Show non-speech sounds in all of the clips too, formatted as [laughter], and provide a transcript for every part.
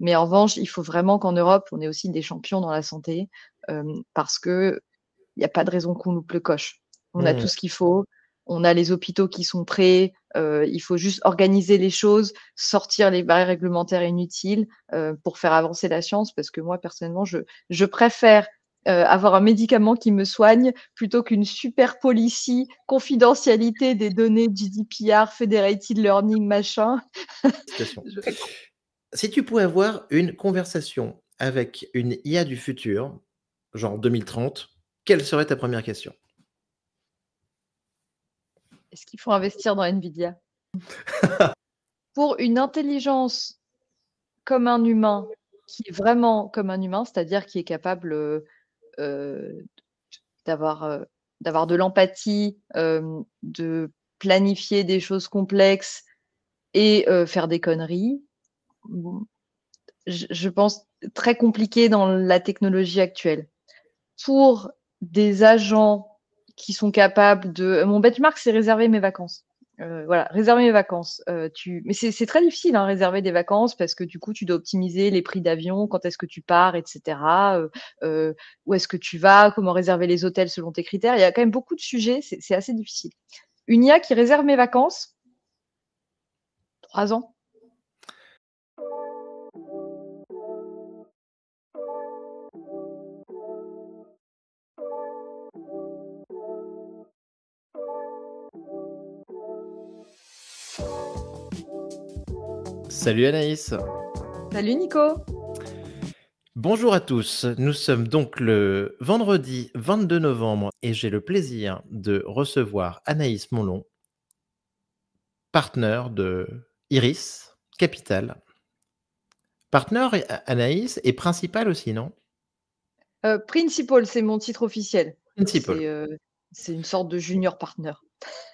Mais en revanche, il faut vraiment qu'en Europe, on ait aussi des champions dans la santé euh, parce que il n'y a pas de raison qu'on loupe le coche. On a mmh. tout ce qu'il faut. On a les hôpitaux qui sont prêts. Euh, il faut juste organiser les choses, sortir les barrières réglementaires inutiles euh, pour faire avancer la science. Parce que moi, personnellement, je, préfère avoir un médicament qui me soigne plutôt qu'une super policie, confidentialité des données GDPR, federated learning, machin. [laughs] si tu pouvais avoir une conversation avec une IA du futur, genre 2030, quelle serait ta première question Est-ce qu'il faut investir dans Nvidia [laughs] Pour une intelligence comme un humain, qui est vraiment comme un humain, c'est-à-dire qui est capable euh, euh, d'avoir, de l'empathie, euh, de planifier des choses complexes et faire des conneries, je pense, très compliqué dans la technologie actuelle. Pour des agents qui sont capables de. Mon benchmark, c'est réserver mes vacances. Euh, voilà, réserver mes vacances. Euh, tu... Mais c'est très difficile, hein, réserver des vacances, parce que du coup, tu dois optimiser les prix d'avion, quand est-ce que tu pars, etc. Euh, où est-ce que tu vas, comment réserver les hôtels selon tes critères. Il y a quand même beaucoup de sujets, c'est assez difficile. Une IA qui réserve mes vacances, trois ans. Salut Anaïs. Salut Nico. Bonjour à tous, nous sommes donc le vendredi 22 novembre et j'ai le plaisir de recevoir Anaïs Monlon, partenaire de Iris Capital. partenaire euh, Anaïs et principal aussi, non euh, Principal, c'est mon titre officiel. Principal. C'est euh, une sorte de junior partner.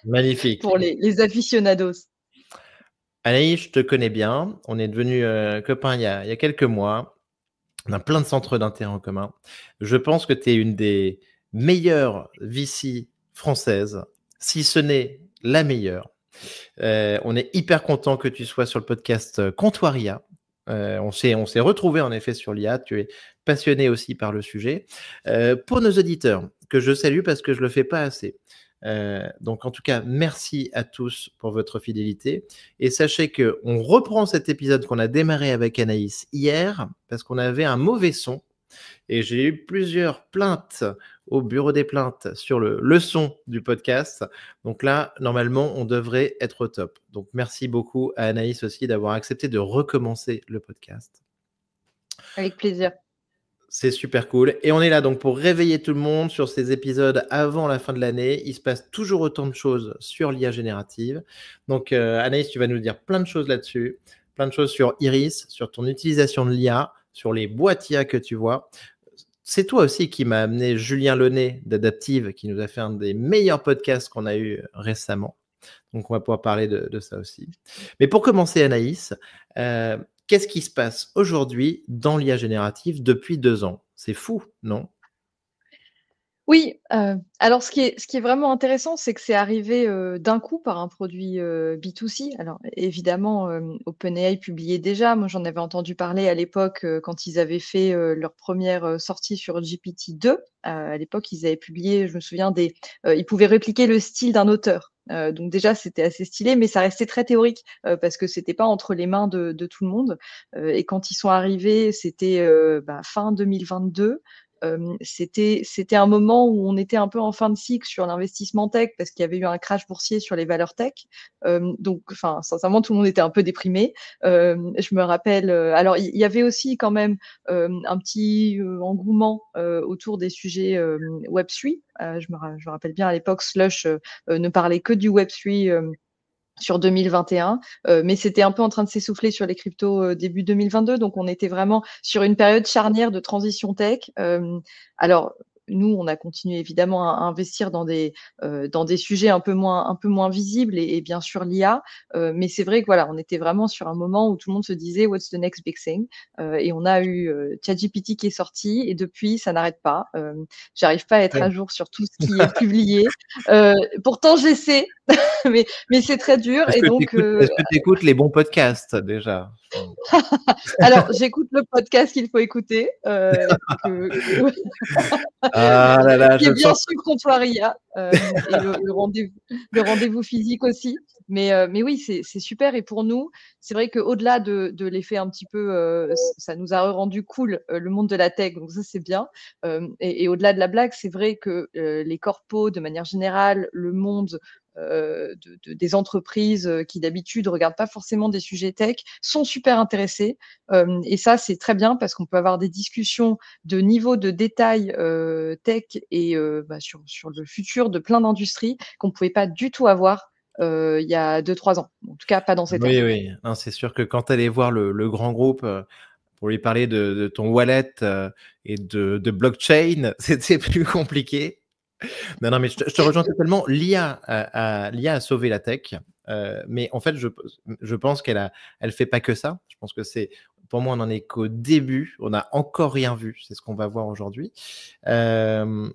Magnifique. [laughs] Pour les, les aficionados. Anaïs, je te connais bien. On est devenus euh, copains il y, a, quelques mois. On a plein de centres d'intérêt en commun. Je pense que tu es une des meilleures VC françaises, si ce n'est la meilleure. Euh, on est hyper content que tu sois sur le podcast euh, Contoiria. on s'est retrouvé en effet sur l'IA. Tu es passionné aussi par le sujet. pour nos auditeurs, que je salue parce que je ne le fais pas assez. Euh, donc en tout cas, merci à tous pour votre fidélité. Et sachez que on reprend cet épisode qu'on a démarré avec Anaïs hier parce qu'on avait un mauvais son. Et j'ai eu plusieurs plaintes au bureau des plaintes sur le, le son du podcast. Donc là, normalement, on devrait être au top. Donc merci beaucoup à Anaïs aussi d'avoir accepté de recommencer le podcast. Avec plaisir. C'est super cool. Et on est là donc pour réveiller tout le monde sur ces épisodes avant la fin de l'année. Il se passe toujours autant de choses sur l'IA générative. Donc euh, Anaïs, tu vas nous dire plein de choses là-dessus, plein de choses sur Iris, sur ton utilisation de l'IA, sur les boîtes que tu vois. C'est toi aussi qui m'a amené Julien Launay d'Adaptive, qui nous a fait un des meilleurs podcasts qu'on a eu récemment. Donc on va pouvoir parler de, ça aussi. Mais pour commencer, Anaïs, euh, Qu'est-ce qui se passe aujourd'hui dans l'IA générative depuis deux ans C'est fou, non oui, euh, alors ce qui, est, vraiment intéressant, c'est que c'est arrivé euh, d'un coup par un produit euh, B2C. Alors évidemment, OpenAI publiait déjà, moi j'en avais entendu parler à l'époque quand ils avaient fait leur première sortie sur GPT-2. à l'époque, ils avaient publié, je me souviens, des, ils pouvaient répliquer le style d'un auteur. Euh, donc déjà, c'était assez stylé, mais ça restait très théorique euh, parce que c'était pas entre les mains de, tout le monde. Euh, et quand ils sont arrivés, c'était bah, fin 2022. Euh, c'était un moment où on était un peu en fin de cycle sur l'investissement tech parce qu'il y avait eu un crash boursier sur les valeurs tech. donc, enfin, sincèrement, tout le monde était un peu déprimé. je me rappelle. Euh, alors, il y, avait aussi quand même un petit euh, engouement euh, autour des sujets Web3. Je me, rappelle bien à l'époque, Slush ne parlait que du Web3 sur 2021, euh, mais c'était un peu en train de s'essouffler sur les cryptos euh, début 2022, donc on était vraiment sur une période charnière de transition tech. Euh, alors nous, on a continué évidemment à, investir dans des, euh, dans des sujets un peu moins, un peu moins visibles et, bien sûr l'IA. Euh, mais c'est vrai que voilà, on était vraiment sur un moment où tout le monde se disait What's the next big thing euh, Et on a eu ChatGPT qui est sorti et depuis, ça n'arrête pas. J'arrive pas à être à jour sur tout ce qui est [laughs] publié. pourtant, j'essaie, [laughs] mais, mais c'est très dur. et que donc, est tu écoutes les bons podcasts déjà [laughs] Alors, j'écoute le podcast qu'il faut écouter. Ah là là, bien sûr euh, et le, rendez-vous physique aussi. Mais, euh, mais oui, c'est super. Et pour nous, c'est vrai qu'au-delà de, l'effet un petit peu, euh, ça nous a rendu cool le monde de la tech, donc ça c'est bien. et, et au-delà de la blague, c'est vrai que les corpos, de manière générale, le monde euh, des entreprises euh, qui d'habitude ne regardent pas forcément des sujets tech sont super intéressés. Euh, et ça, c'est très bien parce qu'on peut avoir des discussions de niveau de détail tech et bah, sur, le futur de plein d'industries qu'on ne pouvait pas du tout avoir il y a 2-3 ans. En tout cas, pas dans cette Oui, oui. C'est sûr que quand tu allais voir le, grand groupe pour lui parler de, ton wallet et de, de blockchain, [laughs] c'était plus compliqué. Non, non, mais je te, rejoins totalement. L'IA a, a, sauvé la tech, euh, mais en fait, je, je pense qu'elle a, elle fait pas que ça. Je pense que c'est, pour moi, on n'en est qu'au début. On n'a encore rien vu. C'est ce qu'on va voir aujourd'hui. Euh,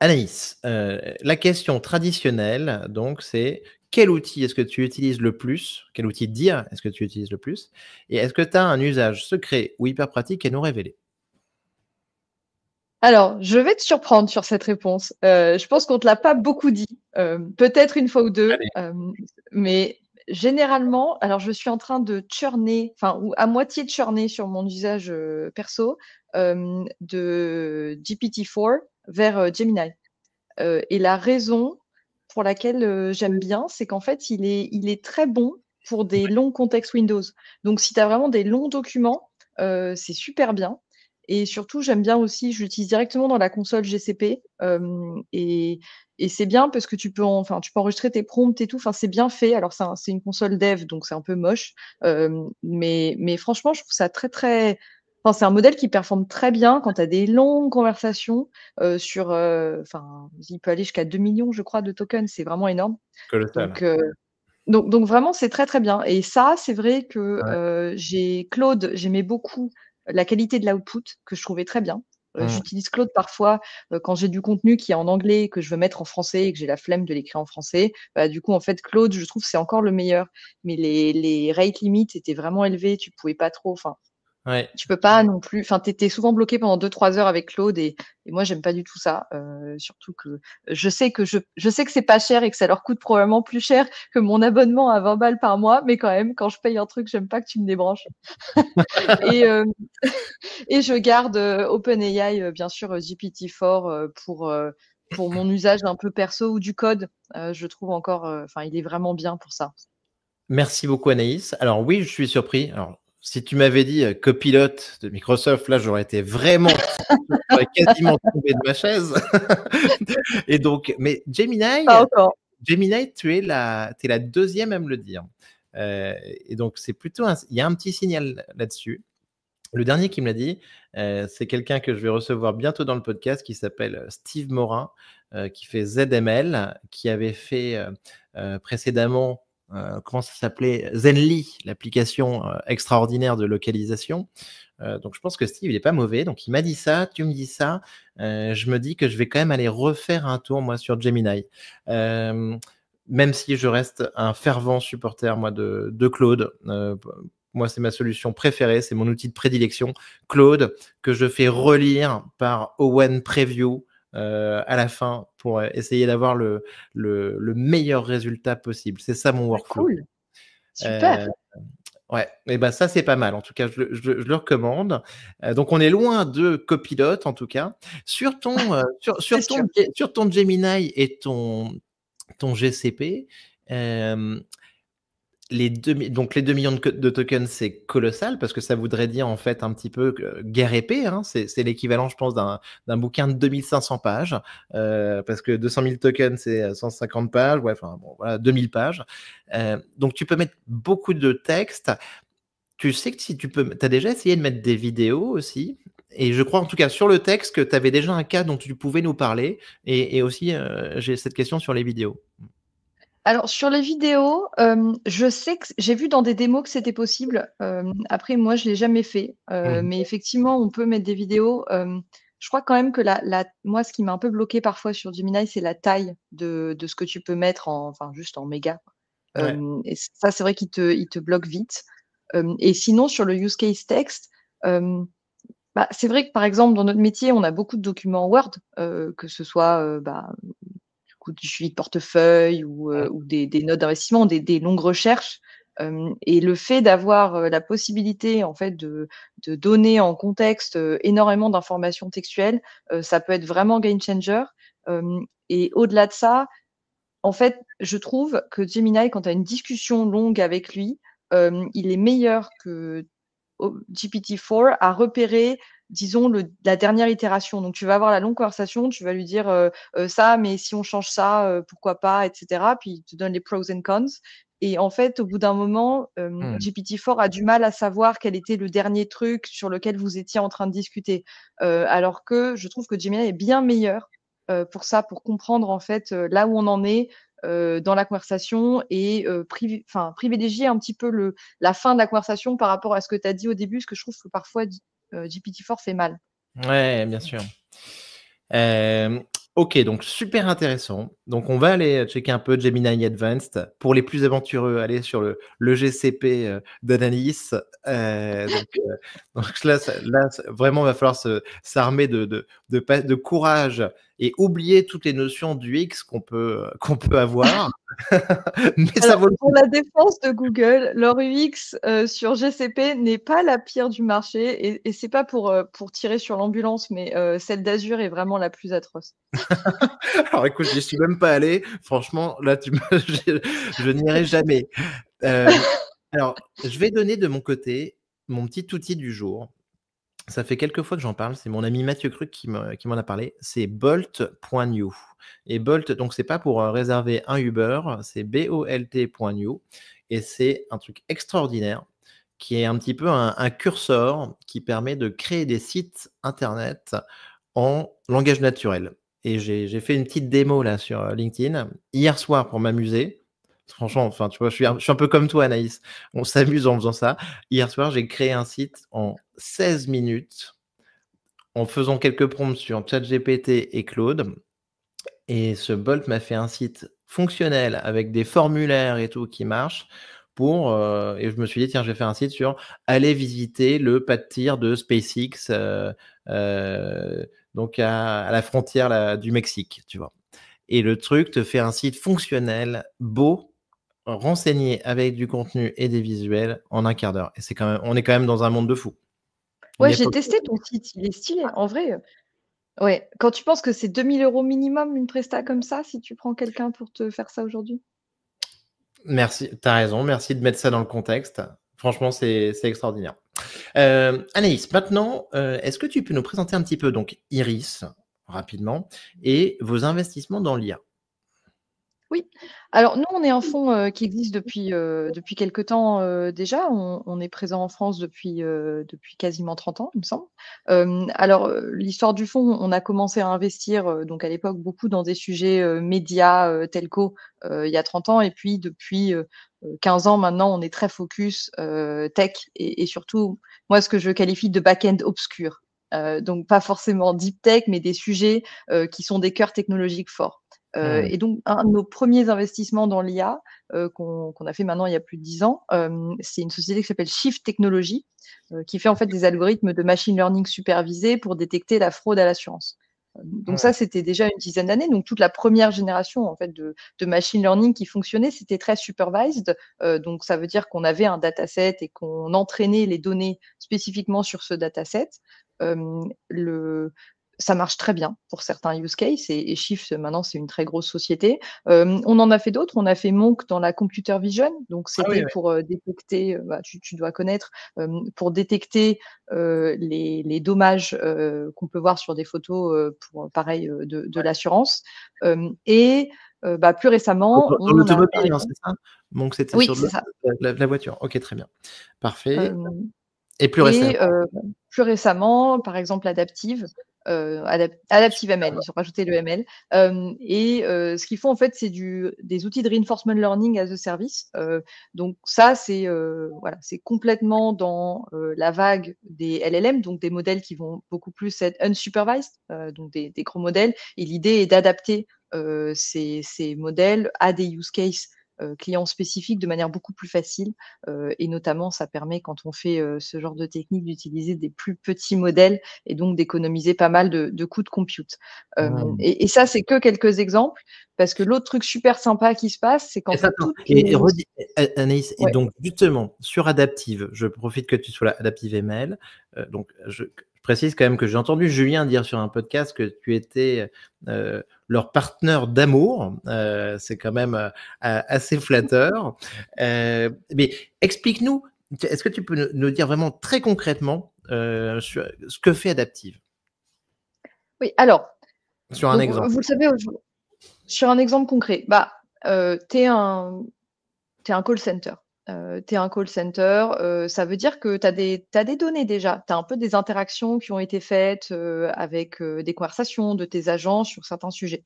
Anaïs, euh, la question traditionnelle, donc, c'est quel outil est-ce que tu utilises le plus Quel outil dire est-ce que tu utilises le plus Et est-ce que tu as un usage secret ou hyper pratique à nous révéler alors, je vais te surprendre sur cette réponse. Euh, je pense qu'on ne te l'a pas beaucoup dit, euh, peut-être une fois ou deux, euh, mais généralement, alors je suis en train de churner, enfin, ou à moitié churner sur mon usage perso de GPT-4 vers Gemini. et la raison pour laquelle j'aime bien, c'est qu'en fait, il est très bon pour des longs contextes Windows. Donc, si tu as vraiment des longs documents, c'est super bien. Et surtout, j'aime bien aussi, je l'utilise directement dans la console GCP. Euh, et, c'est bien parce que tu peux, enfin tu peux enregistrer tes prompts et tout. Enfin, c'est bien fait. Alors, c'est une console dev, donc c'est un peu moche. Euh, mais, mais franchement, je trouve ça très, très. Enfin, c'est un modèle qui performe très bien quand tu as des longues conversations euh, sur. Enfin, il peut aller jusqu'à 2 millions, je crois, de tokens. C'est vraiment énorme. Donc, donc, vraiment, c'est très très bien. Et ça, c'est vrai que j'ai Claude, j'aimais beaucoup la qualité de l'output que je trouvais très bien. Euh, hmm. J'utilise Claude parfois euh, quand j'ai du contenu qui est en anglais que je veux mettre en français et que j'ai la flemme de l'écrire en français. Bah, du coup, en fait, Claude, je trouve c'est encore le meilleur. Mais les, les rate limits étaient vraiment élevés Tu pouvais pas trop. Enfin, tu peux pas non plus. Enfin, t'étais souvent bloqué pendant 2-3 heures avec Claude et, moi j'aime pas du tout ça. Euh, surtout que je sais que je, je sais que c'est pas cher et que ça leur coûte probablement plus cher que mon abonnement à 20 balles par mois, mais quand même, quand je paye un truc, j'aime pas que tu me débranches. [laughs] Euh, et, je garde euh, OpenAI bien sûr GPT-4 pour pour mon usage un peu perso ou du code. je trouve encore, enfin, il est vraiment bien pour ça. Merci beaucoup Anaïs. Alors oui, je suis surpris. Alors si tu m'avais dit euh, copilote de Microsoft, là, j'aurais été vraiment [laughs] j'aurais quasiment tombé de ma chaise. [laughs] et donc, mais Gemini, Gemini, tu es la, es la deuxième à me le dire. Euh, et donc, c'est plutôt, il y a un petit signal là-dessus. Le dernier qui me l'a dit, euh, c'est quelqu'un que je vais recevoir bientôt dans le podcast qui s'appelle Steve Morin, qui fait ZML, qui avait fait précédemment euh, comment ça s'appelait Zenly, l'application euh, extraordinaire de localisation. Euh, donc je pense que Steve, il n'est pas mauvais. Donc il m'a dit ça, tu me dis ça. je me dis que je vais quand même aller refaire un tour, moi, sur Gemini. même si je reste un fervent supporter, moi, de Claude. moi, c'est ma solution préférée, c'est mon outil de prédilection. Claude, que je fais relire par Owen Preview euh, à la fin pour euh, essayer d'avoir le, meilleur résultat possible. C'est ça mon ah, workflow. Cool. Super. Euh, ouais, et ben ça c'est pas mal. En tout cas, je, le recommande. donc on est loin de copilote en tout cas. Sur ton, sur, ton sur ton Gemini et ton ton GCP, les 2, donc les 2 millions de, tokens, c'est colossal parce que ça voudrait dire en fait un petit peu euh, guerre épée. Hein. c'est l'équivalent, je pense, d'un bouquin de 2500 pages euh, parce que 200 000 tokens, c'est 150 euh, pages, ouais, enfin bon, voilà, 2000 pages. donc tu peux mettre beaucoup de textes. Tu sais que si tu peux, tu as déjà essayé de mettre des vidéos aussi. Et je crois en tout cas sur le texte que tu avais déjà un cas dont tu pouvais nous parler. Et, et aussi, j'ai cette question sur les vidéos. Alors sur les vidéos, euh, je sais que j'ai vu dans des démos que c'était possible. Euh, après, moi, je ne l'ai jamais fait, euh, mais effectivement, on peut mettre des vidéos. je crois quand même que la, moi, ce qui m'a un peu bloqué parfois sur Gemini, c'est la taille de, ce que tu peux mettre en, enfin, juste en méga. et ça, c'est vrai qu'il te, il te bloque vite. et sinon, sur le use case texte. Bah, c'est vrai que par exemple dans notre métier, on a beaucoup de documents Word, que ce soit bah, du suivi de portefeuille ou, euh, des, notes d'investissement, des, longues recherches. Euh, et le fait d'avoir euh, la possibilité en fait de, donner en contexte énormément d'informations textuelles, ça peut être vraiment game changer. et au-delà de ça, en fait, je trouve que Gemini, quand tu as une discussion longue avec lui, il est meilleur que GPT-4 à repérer disons, le, la dernière itération. Donc, tu vas avoir la longue conversation, tu vas lui dire euh, euh, ça, mais si on change ça, euh, pourquoi pas, etc. Puis, il te donne les pros and cons. Et en fait, au bout d'un moment, mmh. GPT-4 a du mal à savoir quel était le dernier truc sur lequel vous étiez en train de discuter. alors que je trouve que Gemini est bien meilleur pour ça, pour comprendre en fait là où on en est, dans la conversation et euh, privilégier un petit peu le, la fin de la conversation par rapport à ce que tu as dit au début, ce que je trouve que parfois euh, GPT-4 fait mal. Ouais, bien sûr. Euh, ok, donc super intéressant. Donc on va aller checker un peu Gemini Advanced. Pour les plus aventureux, aller sur le, GCP euh, d'analyse. [laughs] donc, là, vraiment, il va falloir s'armer de de, de, de, courage et oublier toutes les notions du X qu'on peut, qu'on peut avoir. [laughs] pour la défense de Google, leur UX euh, sur GCP n'est pas la pire du marché et, c'est pas euh, pour, tirer sur l'ambulance, mais euh, celle d'Azure est vraiment la plus atroce. [laughs] Alors écoute, je suis même pas allé. Franchement, là, tu [laughs] je n'irai jamais. alors, je vais donner de mon côté mon petit outil du jour ça fait quelques fois que j'en parle. C'est mon ami Mathieu Cruc qui m'en a parlé. C'est bolt.new. Et Bolt, donc, c'est pas pour euh, réserver un Uber, c'est bolt.new. Et c'est un truc extraordinaire qui est un petit peu un, un, curseur qui permet de créer des sites internet en langage naturel. Et j'ai fait une petite démo là sur euh, LinkedIn hier soir pour m'amuser. Franchement, enfin, tu vois, je suis, un, je suis un peu comme toi, Anaïs. On s'amuse en faisant ça. Hier soir, j'ai créé un site en 16 minutes en faisant quelques prompts sur ChatGPT et Claude. Et ce Bolt m'a fait un site fonctionnel avec des formulaires et tout qui marche. Pour, euh, et je me suis dit, tiens, je vais faire un site sur aller visiter le pas de tir de SpaceX, euh, euh, donc à, la frontière du Mexique, tu vois. Et le truc te fait un site fonctionnel, beau, renseigner avec du contenu et des visuels en un quart d'heure. Et c'est quand même, on est quand même dans un monde de fou. Ouais, j'ai testé ton site, il est stylé, en vrai. Ouais, quand tu penses que c'est 2000 euros minimum une presta comme ça, si tu prends quelqu'un pour te faire ça aujourd'hui. Merci, t'as raison, merci de mettre ça dans le contexte. Franchement, c'est extraordinaire. Euh, Anaïs, maintenant, euh, est-ce que tu peux nous présenter un petit peu donc Iris rapidement et vos investissements dans l'IA oui, alors nous, on est un fonds euh, qui existe depuis, euh, depuis quelques temps euh, déjà. On, est présent en France depuis, depuis quasiment 30 ans, il me semble. alors, l'histoire du fonds, on a commencé à investir, donc à l'époque, beaucoup dans des sujets médias, telco, il y a 30 ans. Et puis, depuis 15 ans maintenant, on est très focus tech et, surtout, moi, ce que je qualifie de back-end obscur. donc pas forcément deep tech, mais des sujets qui sont des cœurs technologiques forts. Euh, et donc, un de nos premiers investissements dans l'IA, euh, qu'on a fait maintenant il y a plus de dix ans, euh, c'est une société qui s'appelle Shift Technology, qui fait en fait des algorithmes de machine learning supervisés pour détecter la fraude à l'assurance. Donc ça, c'était déjà une dizaine d'années. Donc toute la première génération en fait de, machine learning qui fonctionnait, c'était très supervised. donc ça veut dire qu'on avait un dataset et qu'on entraînait les données spécifiquement sur ce dataset. le, ça marche très bien pour certains use cases et, Shift maintenant c'est une très grosse société. Euh, on en a fait d'autres, on a fait Monk dans la computer vision, donc ah c'était pour euh, détecter, euh, bah, tu, dois connaître, pour détecter les, dommages qu'on peut voir sur des photos pour pareil de, l'assurance. et bah, plus récemment, dans, hein, c'est ça Monk c'était sur La, la, voiture. Ok, très bien, parfait. et plus récemment. Et, plus récemment, par exemple, Adaptive, euh, adaptive ML, ils ont rajouté le ML. Euh, et euh, ce qu'ils font en fait, c'est des outils de reinforcement learning as a service. donc ça, c'est voilà, c'est complètement dans la vague des LLM, donc des modèles qui vont beaucoup plus être unsupervised, donc des, des, gros modèles. Et l'idée est d'adapter ces, modèles à des use cases euh, client spécifique de manière beaucoup plus facile. Euh, et notamment, ça permet, quand on fait euh, ce genre de technique, d'utiliser des plus petits modèles et donc d'économiser pas mal de, coûts de compute. Ah et, ça, c'est que quelques exemples, parce que l'autre truc super sympa qui se passe, c'est quand... Et, et donc justement, sur Adaptive, je profite que tu sois là, Adaptive ML, donc je, je précise quand même que j'ai entendu Julien dire sur un podcast que tu étais euh, leur partenaire d'amour. Euh, c'est quand même euh, assez flatteur. mais explique-nous, est-ce que tu peux nous dire vraiment très concrètement ce que fait Adaptive Oui, alors. Sur un vous, exemple. le savez, sur un exemple concret, bah, tu es un call center. Euh, tu es un call center, euh, ça veut dire que tu as, des données déjà, tu as un peu des interactions qui ont été faites euh, avec des conversations de tes agents sur certains sujets.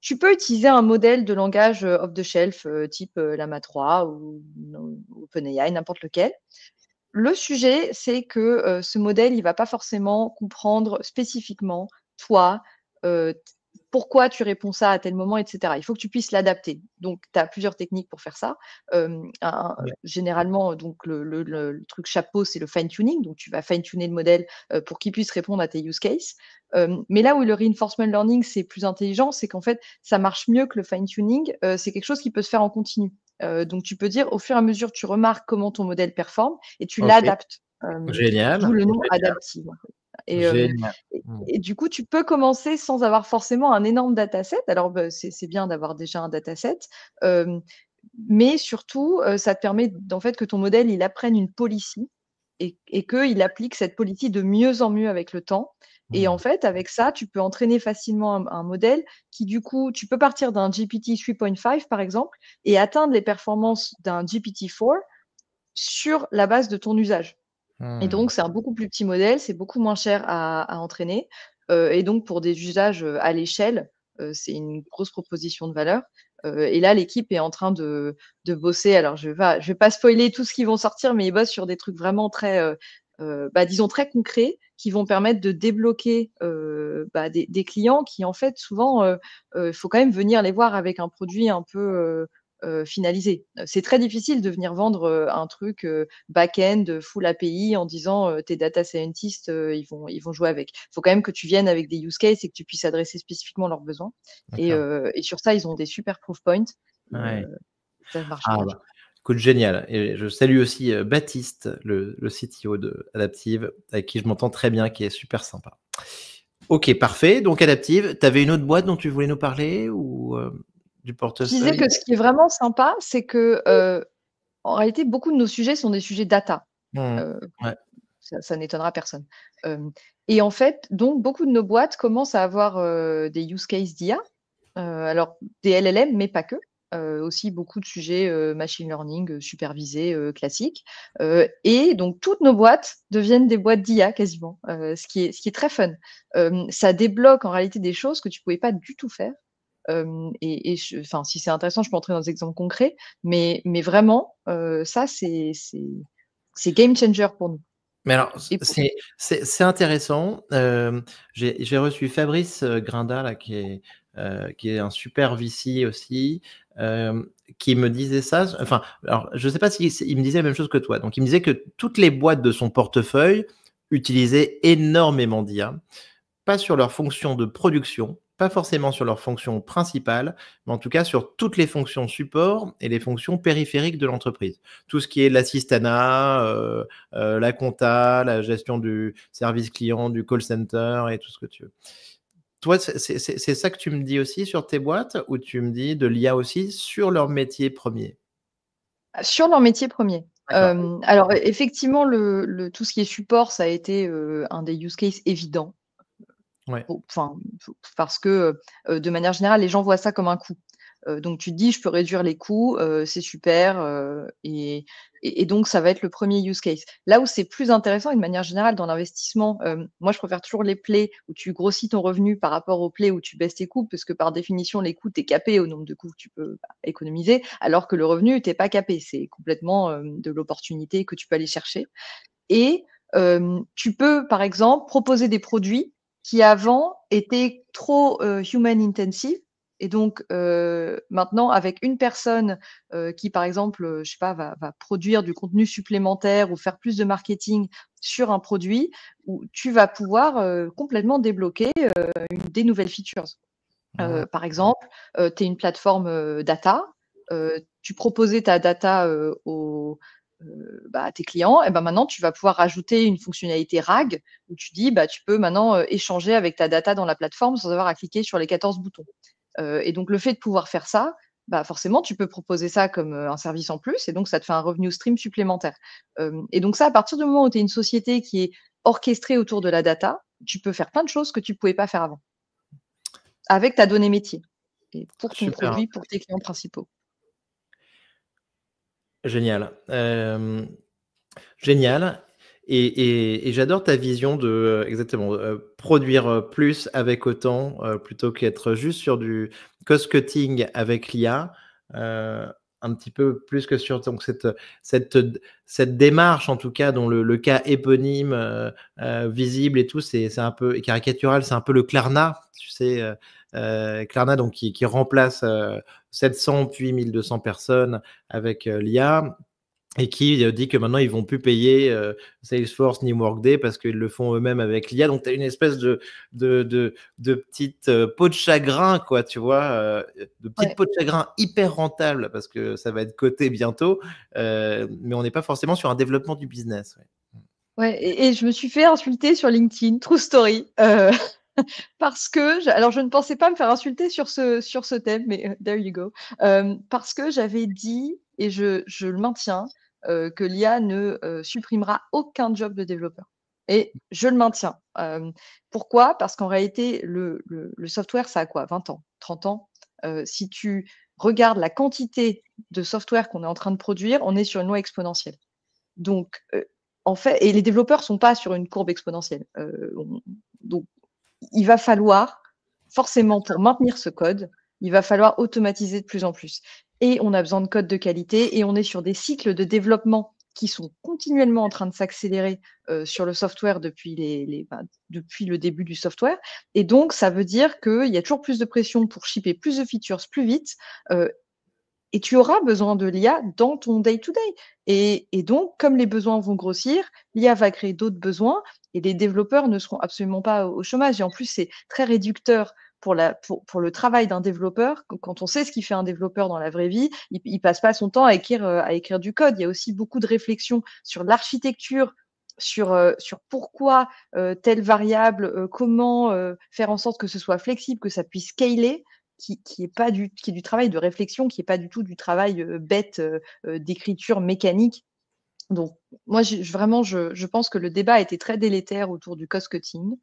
Tu peux utiliser un modèle de langage off-the-shelf type Lama 3 ou OpenAI, n'importe lequel. Le sujet, c'est que ce modèle, il ne va pas forcément comprendre spécifiquement toi, pourquoi tu réponds ça à tel moment, etc. Il faut que tu puisses l'adapter. Donc, tu as plusieurs techniques pour faire ça. Euh, généralement, donc le, truc chapeau, c'est le fine-tuning. Donc, tu vas fine-tuner le modèle euh, pour qu'il puisse répondre à tes use cases. Euh, mais là où le reinforcement learning, c'est plus intelligent, c'est qu'en fait, ça marche mieux que le fine-tuning. c'est quelque chose qui peut se faire en continu. donc, tu peux dire, au fur et à mesure, tu remarques comment ton modèle performe et tu l'adaptes. Génial. le nom euh, mmh. Et, du coup, tu peux commencer sans avoir forcément un énorme dataset. Alors, bah, c'est bien d'avoir déjà un dataset. Euh, mais surtout, euh, ça te permet d'en fait que ton modèle il apprenne une policy et, qu'il applique cette politique de mieux en mieux avec le temps. Et mmh. en fait, avec ça, tu peux entraîner facilement un modèle qui, du coup, tu peux partir d'un GPT 3.5, par exemple, et atteindre les performances d'un GPT 4 sur la base de ton usage. Et hmm. donc, c'est un beaucoup plus petit modèle, c'est beaucoup moins cher à, entraîner. Euh, et donc, pour des usages euh, à l'échelle, euh, c'est une grosse proposition de valeur. et là, l'équipe est en train de, bosser. Alors, je ne vais, pas spoiler tout ce qui vont sortir, mais ils bossent sur des trucs vraiment très, bah, disons, très concrets qui vont permettre de débloquer bah, des, clients qui, en fait, souvent, il faut quand même venir les voir avec un produit un peu euh, Finaliser. C'est très difficile de venir vendre euh, un truc euh, back-end, full API, en disant tes data scientists, ils, vont, ils vont jouer avec. Il faut quand même que tu viennes avec des use cases et que tu puisses adresser spécifiquement leurs besoins. Et, sur ça, ils ont des super proof points. ça marche ah bah, Écoute, génial. Et je salue aussi Baptiste, le, le CTO de Adaptive, avec qui je m'entends très bien, qui est super sympa. Ok, parfait. Donc Adaptive, tu avais une autre boîte dont tu voulais nous parler ou je disais que ce qui est vraiment sympa, c'est que euh, en réalité, beaucoup de nos sujets sont des sujets data. Mmh. Euh, ça, n'étonnera personne. Euh, et en fait, donc, beaucoup de nos boîtes commencent à avoir des use cases d'IA, alors des LLM, mais pas que. aussi beaucoup de sujets machine learning supervisés classiques. et donc, toutes nos boîtes deviennent des boîtes d'IA quasiment, ce qui est très fun. ça débloque en réalité des choses que tu ne pouvais pas du tout faire et, enfin, si c'est intéressant, je peux entrer dans des exemples concrets. Mais, mais vraiment, ça, c'est, c'est, game changer pour nous. Mais alors, c'est, intéressant. j'ai, reçu Fabrice Grinda, là, qui, est, qui est un super VC aussi, qui me disait ça. Enfin, alors, je ne sais pas s'il si, me disait la même chose que toi. Donc, il me disait que toutes les boîtes de son portefeuille utilisaient énormément d'IA, pas sur leur fonction de production, pas forcément sur leur fonction principale, mais en tout cas sur toutes les fonctions support et les fonctions périphériques de l'entreprise. Tout ce qui est l'assistana, euh, euh, la compta, la gestion du service client, du call center et tout ce que tu veux. Toi, c'est ça que tu me dis aussi sur tes boîtes ou tu me dis de l'IA aussi sur leur métier premier Sur leur métier premier. Euh, alors effectivement, tout ce qui est support, ça a été un des use cases évidents Enfin, parce que euh, de manière générale, les gens voient ça comme un coût. Euh, donc tu te dis, je peux réduire les coûts, euh, c'est super, et, donc ça va être le premier use case. Là où c'est plus intéressant, et de manière générale, dans l'investissement, moi je préfère toujours les plays où tu grossis ton revenu par rapport aux plays où tu baisses tes coûts, parce que par définition, les coûts, t'es capé au nombre de coûts que tu peux bah, économiser, alors que le revenu, t'es pas capé, c'est complètement de l'opportunité que tu peux aller chercher. Et tu peux, par exemple, proposer des produits qui avant était trop euh, human intensive. Et donc euh, maintenant, avec une personne euh, qui, par exemple, je sais pas, va, produire du contenu supplémentaire ou faire plus de marketing sur un produit, où tu vas pouvoir complètement débloquer des nouvelles features. par exemple, tu es une plateforme data, tu proposais ta data aux, euh, bah, à tes clients, et ben maintenant tu vas pouvoir rajouter une fonctionnalité RAG où tu dis bah, tu peux maintenant euh, échanger avec ta data dans la plateforme sans avoir à cliquer sur les 14 boutons. Euh, et donc le fait de pouvoir faire ça, bah forcément, tu peux proposer ça comme un service en plus, et donc ça te fait un revenu stream supplémentaire. et donc ça, à partir du moment où tu es une société qui est orchestrée autour de la data, tu peux faire plein de choses que tu ne pouvais pas faire avant, avec ta donnée métier, et pour ton produit, pour tes clients principaux. Génial. Euh, génial. Et, j'adore ta vision de euh, exactement euh, produire plus avec autant plutôt qu'être juste sur du cost cutting avec l'IA, un petit peu plus que sur donc cette, cette, cette démarche en tout cas dont le, cas éponyme visible et tout, c'est un peu caricatural, c'est un peu le clarna tu sais euh, donc, qui, remplace 700 puis 1200 personnes avec euh, l'IA et qui euh, dit que maintenant ils vont plus payer euh, Salesforce ni Workday parce qu'ils le font eux-mêmes avec l'IA. Donc tu as une espèce de de, de, petite peau de chagrin quoi, tu vois, de petite peau de chagrin hyper rentable parce que ça va être coté bientôt, mais on n'est pas forcément sur un développement du business. Ouais. et, et, je me suis fait insulter sur LinkedIn, true story. [laughs] parce que, alors je ne pensais pas me faire insulter sur ce, sur ce thème, mais euh, there you go, euh, parce que j'avais dit, et je, le maintiens, euh, que l'IA ne supprimera aucun job de développeur. Et je le maintiens. pourquoi Parce qu'en réalité, le, software, ça a quoi 20 ans, 30 ans Si tu regardes la quantité de software qu'on est en train de produire, on est sur une loi exponentielle. Donc, en fait, et les développeurs ne sont pas sur une courbe exponentielle. donc, il va falloir, forcément, pour maintenir ce code, il va falloir automatiser de plus en plus. Et on a besoin de code de qualité et on est sur des cycles de développement qui sont continuellement en train de s'accélérer euh, sur le software bah, depuis, le début du software. Et donc, ça veut dire qu'il y a toujours plus de pression pour shipper plus de features plus vite. Euh, et tu auras besoin de l'IA dans ton day-to-day. Et, donc, comme les besoins vont grossir, l'IA va créer d'autres besoins et les développeurs ne seront absolument pas au, chômage. Et en plus, c'est très réducteur pour, le travail d'un développeur, quand on sait ce qu'il fait un développeur dans la vraie vie, il, ne passe pas son temps euh, à écrire, du code. Il y a aussi beaucoup de réflexions sur l'architecture, sur, euh, pourquoi euh, telle variable, comment faire en sorte que ce soit flexible, que ça puisse scaler qui, est pas du, qui du travail de réflexion, qui n'est pas du tout du travail bête d'écriture mécanique. Donc, moi, je, vraiment, je, pense que le débat a été très délétère autour du cost-cutting.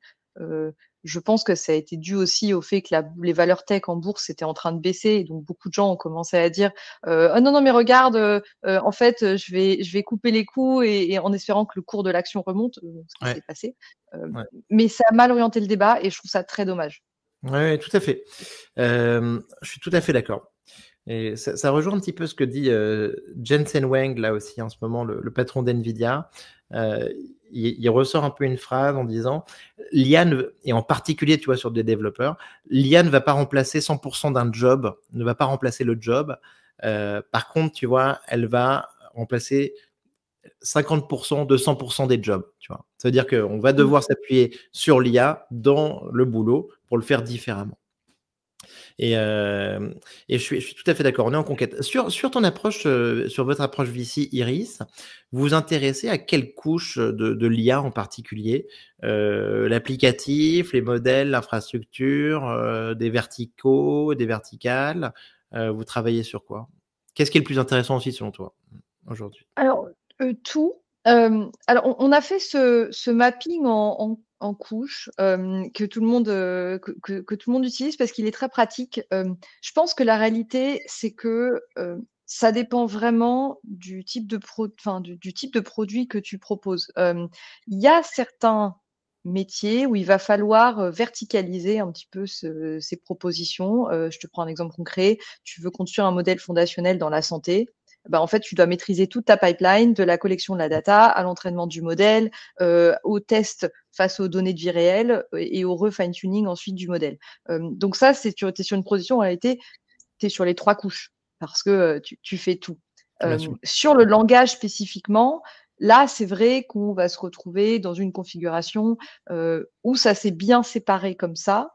je pense que ça a été dû aussi au fait que les valeurs tech en bourse étaient en train de baisser et donc beaucoup de gens ont commencé à dire euh, oh non non mais regarde euh, en fait je vais je vais couper les coûts et, en espérant que le cours de l'action remonte euh, ce qui s'est passé mais ça a mal orienté le débat et je trouve ça très dommage oui, tout à fait. Euh, je suis tout à fait d'accord. Et ça, rejoint un petit peu ce que dit euh, Jensen Wang, là aussi, en ce moment, le, patron d'NVIDIA. Euh, il, ressort un peu une phrase en disant l'IA, et en particulier, tu vois, sur des développeurs, l'IA ne va pas remplacer 100% d'un job, ne va pas remplacer le job. par contre, tu vois, elle va remplacer 50% de 100% des jobs. Tu vois. Ça veut dire qu'on va mmh. devoir s'appuyer sur l'IA dans le boulot pour le faire différemment. Et, euh, je, suis, tout à fait d'accord, on est en conquête. Sur, ton approche, euh, sur votre approche VC Iris, vous vous intéressez à quelle couche de, l'IA en particulier euh, L'applicatif, les modèles, l'infrastructure, euh, des verticaux, des verticales Vous travaillez sur quoi Qu'est-ce qui est le plus intéressant aussi selon toi aujourd'hui Alors, euh, tout. Euh, alors, on, a fait ce, mapping en, couches couche euh, que tout le monde utilise parce qu'il est très pratique. je pense que la réalité c'est que ça dépend vraiment du type de du, type de produit que tu proposes. Il y a certains métiers où il va falloir verticaliser un petit peu ces propositions. je te prends un exemple concret. Tu veux construire un modèle fondationnel dans la santé bah, en fait, tu dois maîtriser toute ta pipeline, de la collection de la data à l'entraînement du modèle, euh, au test face aux données de vie réelle euh, et au refine tuning ensuite du modèle. Euh, donc ça, c'est tu es sur une position en réalité, tu es sur les trois couches parce que euh, tu, tu, fais tout. sur le langage spécifiquement, là, c'est vrai qu'on va se retrouver dans une configuration où ça s'est bien séparé comme ça,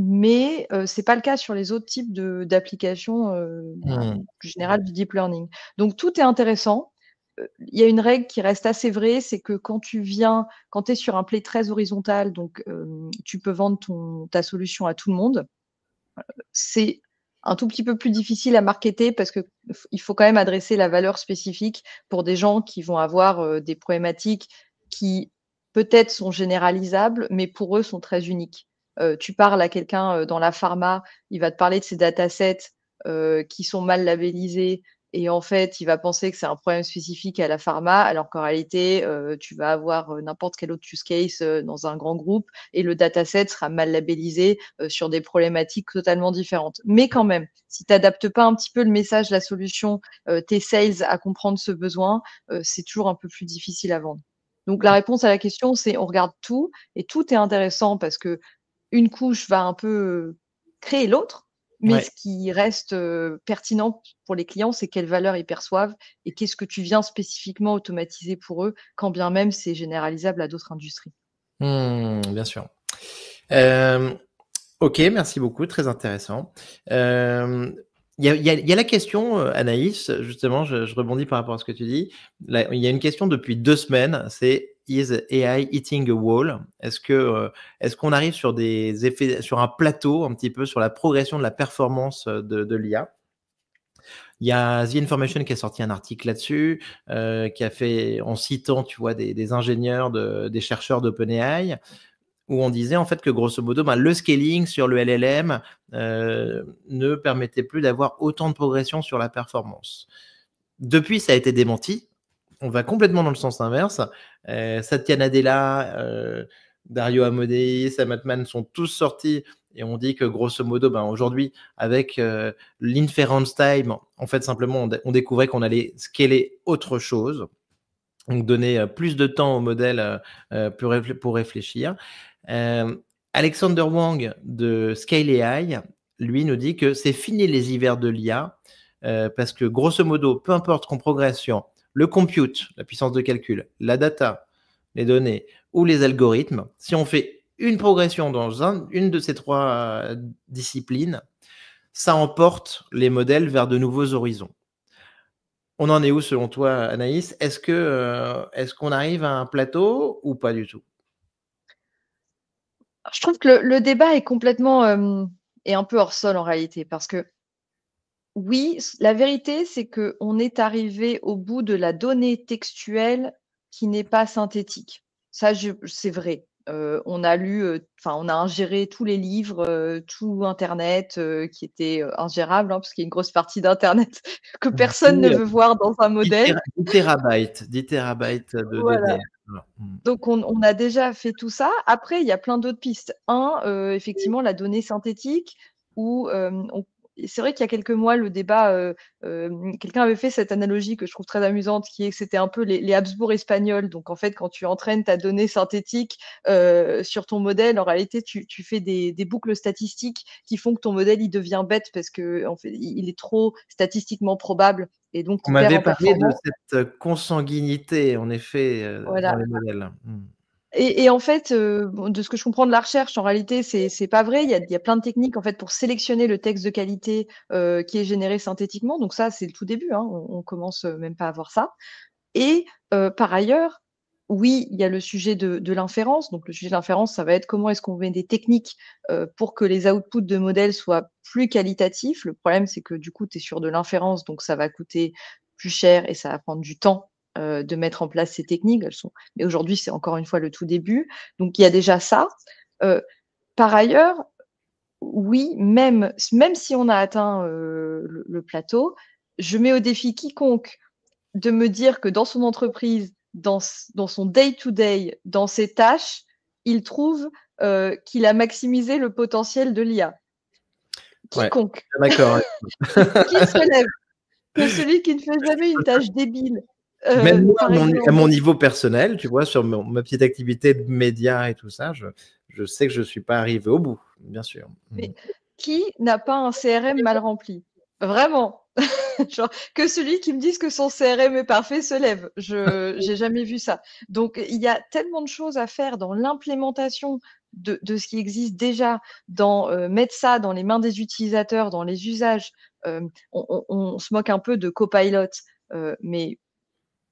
mais euh, ce n'est pas le cas sur les autres types d'applications euh, mmh. générales du deep learning. Donc tout est intéressant. Euh, il y a une règle qui reste assez vraie, c'est que quand tu viens, quand tu es sur un play très horizontal, donc tu peux vendre ta solution à tout le monde, c'est un tout petit peu plus difficile à marketer parce que faut quand même adresser la valeur spécifique pour des gens qui vont avoir des problématiques qui peut-être sont généralisables, mais pour eux sont très uniques. Euh, tu parles à quelqu'un euh, dans la pharma, il va te parler de ces datasets euh, qui sont mal labellisés, et en fait, il va penser que c'est un problème spécifique à la pharma, alors qu'en réalité, tu vas avoir n'importe quel autre use case dans un grand groupe et le dataset sera mal labellisé sur des problématiques totalement différentes. Mais quand même, si tu n'adaptes pas un petit peu le message, la solution, tes sales à comprendre ce besoin, c'est toujours un peu plus difficile à vendre. Donc la réponse à la question, c'est on regarde tout et tout est intéressant parce que une couche va un peu créer l'autre. Mais ce qui reste euh, pertinent pour les clients, c'est quelle valeur ils perçoivent et qu'est-ce que tu viens spécifiquement automatiser pour eux, quand bien même c'est généralisable à d'autres industries. Mmh, bien sûr. Euh, ok, merci beaucoup, très intéressant. Euh, il y, a, la question, Anaïs, justement, je, je, rebondis par rapport à ce que tu dis. Il y a une question depuis deux semaines, c'est is AI eating a wall Est-ce que euh, est-ce qu'on arrive sur des effets, sur un plateau un petit peu sur la progression de la performance euh, de, l'IA il y a The Information qui a sorti un article là-dessus, euh, qui a fait en citant, tu vois, des, ingénieurs, des chercheurs d'OpenAI, où on disait en fait que grosso modo, ben, le scaling sur le LLM ne permettait plus d'avoir autant de progression sur la performance. Depuis, ça a été démenti on va complètement dans le sens inverse. Euh, Satya Nadella, euh, Dario Amodei, Samatman sont tous sortis et on dit que grosso modo, ben, aujourd'hui, avec euh, l'inférence l'inference time, en fait, simplement, on, découvrait qu'on allait scaler autre chose, donc donner plus de temps au modèle pour, réfléchir. Alexander Wang de Scale AI, lui, nous dit que c'est fini les hivers de l'IA. parce que grosso modo, peu importe qu'on progresse sur le compute, la puissance de calcul, la data, les données ou les algorithmes, si on fait une progression dans une de ces trois euh, disciplines, ça emporte les modèles vers de nouveaux horizons. On en est où selon toi, Anaïs Est-ce que euh, qu'on arrive à un plateau ou pas du tout Je trouve que le, débat est complètement et euh, un peu hors sol en réalité parce que oui, la vérité, c'est qu'on est arrivé au bout de la donnée textuelle qui n'est pas synthétique. Ça, c'est vrai. Euh, on a lu, euh, enfin, on a ingéré tous les livres, euh, tout Internet qui était ingérable, hein, parce qu'il y a une grosse partie d'Internet [laughs] que personne ne veut voir dans un modèle. 10 terabytes de données. Hmm. Donc, on, on, a déjà fait tout ça. Après, il y a plein d'autres pistes. Un, effectivement, la donnée synthétique, où on, c'est vrai qu'il y a quelques mois, le débat, euh, euh, quelqu'un avait fait cette analogie que je trouve très amusante, qui est que c'était un peu les, Habsbourg espagnols. Donc en fait, quand tu entraînes ta donnée synthétique euh, sur ton modèle, en réalité, tu, fais des, boucles statistiques qui font que ton modèle, il devient bête parce que en fait, il est trop statistiquement probable. Et donc, on m'avait parlé de cette consanguinité, en effet, voilà. dans les modèles. Mmh. Et, en fait, euh, de ce que je comprends de la recherche, en réalité, c'est pas vrai. Il y, a, il y, a, plein de techniques en fait pour sélectionner le texte de qualité euh, qui est généré synthétiquement. Donc ça, c'est le tout début. Hein. On, commence euh, même pas à voir ça. Et par ailleurs, oui, il y a le sujet de, de l'inférence. Donc le sujet de l'inférence, ça va être comment est-ce qu'on met des techniques pour que les outputs de modèles soient plus qualitatifs. Le problème, c'est que du coup, tu es sur de l'inférence, donc ça va coûter plus cher et ça va prendre du temps euh, de mettre en place ces techniques. Elles sont... Mais aujourd'hui, c'est encore une fois le tout début. Donc, il y a déjà ça. Euh, par ailleurs, oui, même, même si on a atteint euh, le, plateau, je mets au défi quiconque de me dire que dans son entreprise, dans, dans son day-to-day, dans ses tâches, il trouve qu'il a maximisé le potentiel de l'IA. Quiconque. D'accord. [laughs] qui se lève que [laughs] celui qui ne fait jamais une tâche débile euh, Même moi, à mon, niveau personnel, tu vois, sur ma petite activité de média et tout ça, je, je sais que je ne suis pas arrivé au bout, bien sûr. Mais mm. qui n'a pas un CRM mal rempli Vraiment [laughs] que celui qui me dise que son CRM est parfait se lève. Je n'ai [laughs] jamais vu ça. Donc, il y a tellement de choses à faire dans l'implémentation de, de, ce qui existe déjà, dans euh, mettre ça dans les mains des utilisateurs, dans les usages. Euh, on, se moque un peu de copilot, mais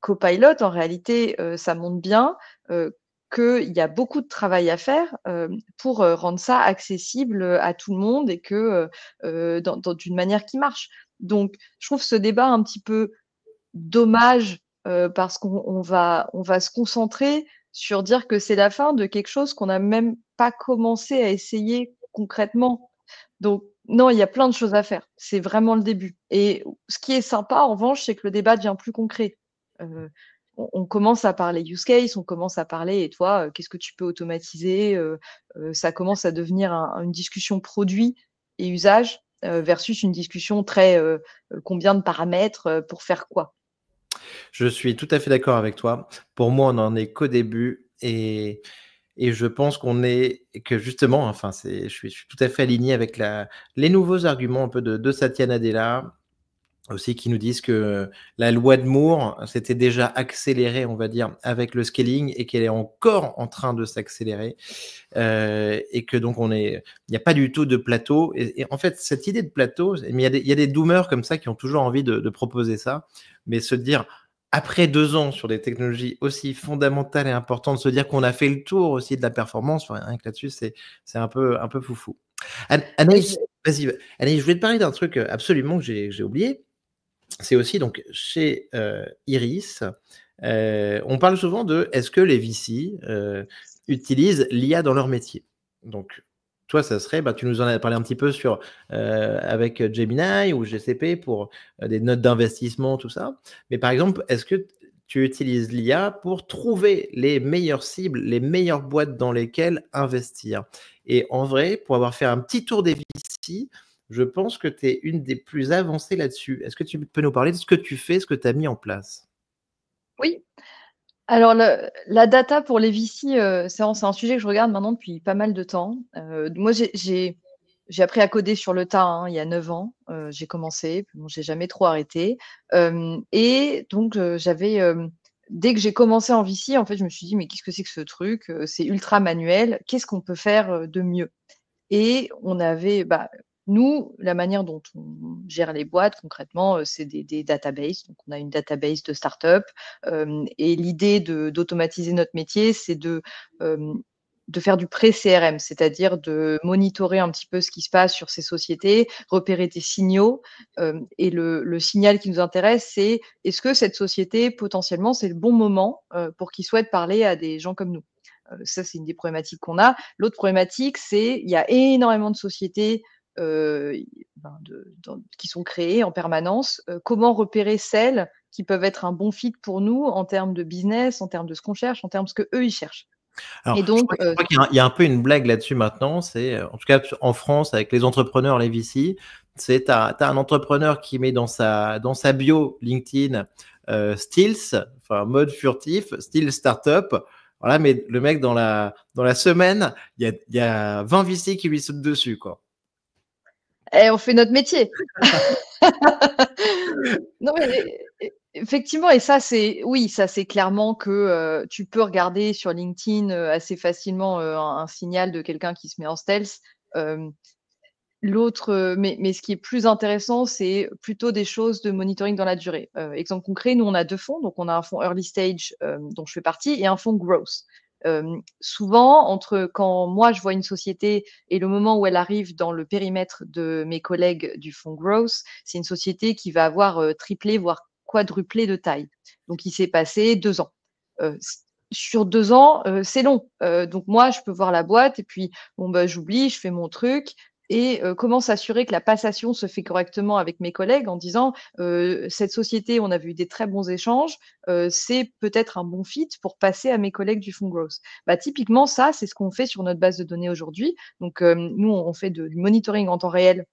Copilot, en réalité, euh, ça montre bien euh, qu'il y a beaucoup de travail à faire euh, pour rendre ça accessible à tout le monde et que d'une manière qui marche. Donc, je trouve ce débat un petit peu dommage parce qu'on va, on va se concentrer sur dire que c'est la fin de quelque chose qu'on n'a même pas commencé à essayer concrètement. Donc, non, il y a plein de choses à faire. C'est vraiment le début. Et ce qui est sympa, en revanche, c'est que le débat devient plus concret. Euh, on, commence à parler use case, on commence à parler et toi, euh, qu'est-ce que tu peux automatiser euh, Ça commence à devenir une discussion produit et usage versus une discussion très combien de paramètres pour faire quoi. Je suis tout à fait d'accord avec toi. Pour moi, on n'en est qu'au début et, et je pense qu'on est que justement, enfin, je suis, je suis, tout à fait aligné avec les nouveaux arguments un peu de, de Satya Nadella aussi qui nous disent que la loi de Moore s'était déjà accélérée, on va dire, avec le scaling et qu'elle est encore en train de s'accélérer euh, et que donc on est, il n'y a pas du tout de plateau. Et, en fait, cette idée de plateau, il y, a des doomers comme ça qui ont toujours envie de, proposer ça, mais se dire après deux ans sur des technologies aussi fondamentales et importantes, se dire qu'on a fait le tour aussi de la performance, rien que là-dessus, c'est un peu, un peu foufou. Anaïs, vas-y, je voulais te parler d'un truc absolument que j'ai oublié c'est aussi donc chez euh, Iris, euh, on parle souvent de est-ce que les VC euh, utilisent l'IA dans leur métier. Donc, toi, ça serait, bah, tu nous en as parlé un petit peu sur avec Gemini ou GCP pour des notes d'investissement, tout ça. Mais par exemple, est-ce que tu utilises l'IA pour trouver les meilleures cibles, les meilleures boîtes dans lesquelles investir Et en vrai, pour avoir fait un petit tour des VC, je pense que tu es une des plus avancées là-dessus. Est-ce que tu peux nous parler de ce que tu fais, ce que tu as mis en place Oui. Alors, la data pour les VC, euh, c'est un sujet que je regarde maintenant depuis pas mal de temps. Euh, moi, j'ai appris à coder sur le tas hein, il y a 9 ans. Euh, j'ai commencé, je n'ai jamais trop arrêté. et donc, j'avais dès que j'ai commencé en VC, en fait, je me suis dit, mais qu'est-ce que c'est que ce truc C'est ultra manuel. Qu'est-ce qu'on peut faire de mieux Et on avait, bah, nous, la manière dont on gère les boîtes concrètement, euh, c'est des, databases. Donc, on a une database de start-up. Euh, et l'idée d'automatiser notre métier, c'est de euh, faire du pré-CRM, c'est-à-dire de monitorer un petit peu ce qui se passe sur ces sociétés, repérer des signaux. et le, signal qui nous intéresse, c'est est-ce que cette société, potentiellement, c'est le bon moment pour qu'ils souhaitent parler à des gens comme nous Ça, c'est une des problématiques qu'on a. L'autre problématique, c'est il y a énormément de sociétés euh, ben, qui sont créées en permanence, euh, comment repérer celles qui peuvent être un bon fit pour nous en termes de business, en termes de ce qu'on cherche, en termes de ce qu'eux, ils cherchent. et donc, il, y a, un peu une blague là-dessus maintenant. C'est euh, en tout cas en France avec les entrepreneurs, les VC, c'est tu as, un entrepreneur qui met dans sa, dans sa bio LinkedIn euh, enfin mode furtif, Stills Startup. Voilà, mais le mec dans la, dans la semaine, il y a, 20 VC qui lui sautent dessus quoi. Eh, on fait notre métier. [laughs] Eh, effectivement, et ça, c'est oui, ça c'est clairement que euh, tu peux regarder sur LinkedIn euh, assez facilement euh, un, signal de quelqu'un qui se met en stealth. L'autre, mais, mais, ce qui est plus intéressant, c'est plutôt des choses de monitoring dans la durée. exemple concret, nous on a deux fonds, donc on a un fonds early stage dont je fais partie et un fonds growth souvent, entre quand moi je vois une société et le moment où elle arrive dans le périmètre de mes collègues du fonds Growth, c'est une société qui va avoir triplé, voire quadruplé de taille. Donc, il s'est passé deux ans. sur deux ans, c'est long. donc, moi, je peux voir la boîte et puis, bon, bah, j'oublie, je fais mon truc et euh, comment s'assurer que la passation se fait correctement avec mes collègues en disant euh, cette société, on a vu des très bons échanges, euh, c'est peut-être un bon fit pour passer à mes collègues du fonds growth. Bah, typiquement, ça, c'est ce qu'on fait sur notre base de données aujourd'hui. Donc, nous, on fait du monitoring en temps réel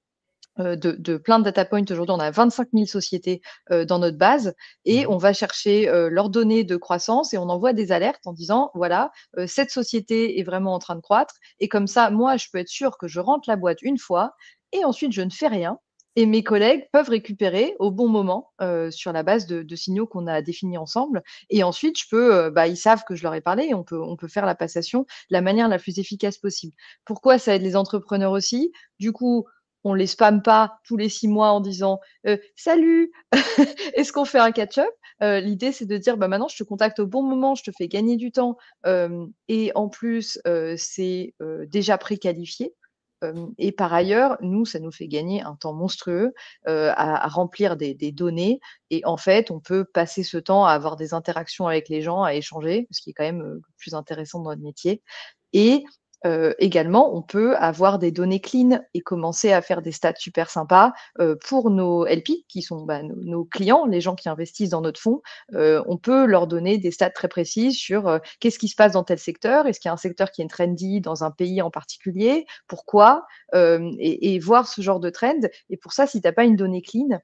euh, de, plein de data points. Aujourd'hui, on a 25 000 sociétés euh, dans notre base et mmh. on va chercher euh, leurs données de croissance et on envoie des alertes en disant, voilà, cette société est vraiment en train de croître et comme ça, moi, je peux être sûr que je rentre la boîte une fois et ensuite, je ne fais rien. Et mes collègues peuvent récupérer au bon moment sur la base de, signaux qu'on a définis ensemble. Et ensuite, je peux, bah, ils savent que je leur ai parlé et on peut, on peut faire la passation de la manière la plus efficace possible. Pourquoi ça aide les entrepreneurs aussi Du coup, on les spamme pas tous les six mois en disant euh, salut, [laughs] est-ce qu'on fait un catch-up euh, L'idée, c'est de dire bah, maintenant, je te contacte au bon moment, je te fais gagner du temps, euh, et en plus, c'est déjà préqualifié. Et par ailleurs, nous, ça nous fait gagner un temps monstrueux à, remplir des, des, données. Et en fait, on peut passer ce temps à avoir des interactions avec les gens, à échanger, ce qui est quand même le plus intéressant dans notre métier. Et euh, également, on peut avoir des données clean et commencer à faire des stats super sympas euh, pour nos LP, qui sont bah, nos, clients, les gens qui investissent dans notre fonds. Euh, on peut leur donner des stats très précises sur qu'est-ce qui se passe dans tel secteur, est-ce qu'il y a un secteur qui est trendy dans un pays en particulier, pourquoi, et, voir ce genre de trend. Et pour ça, si tu n'as pas une donnée clean,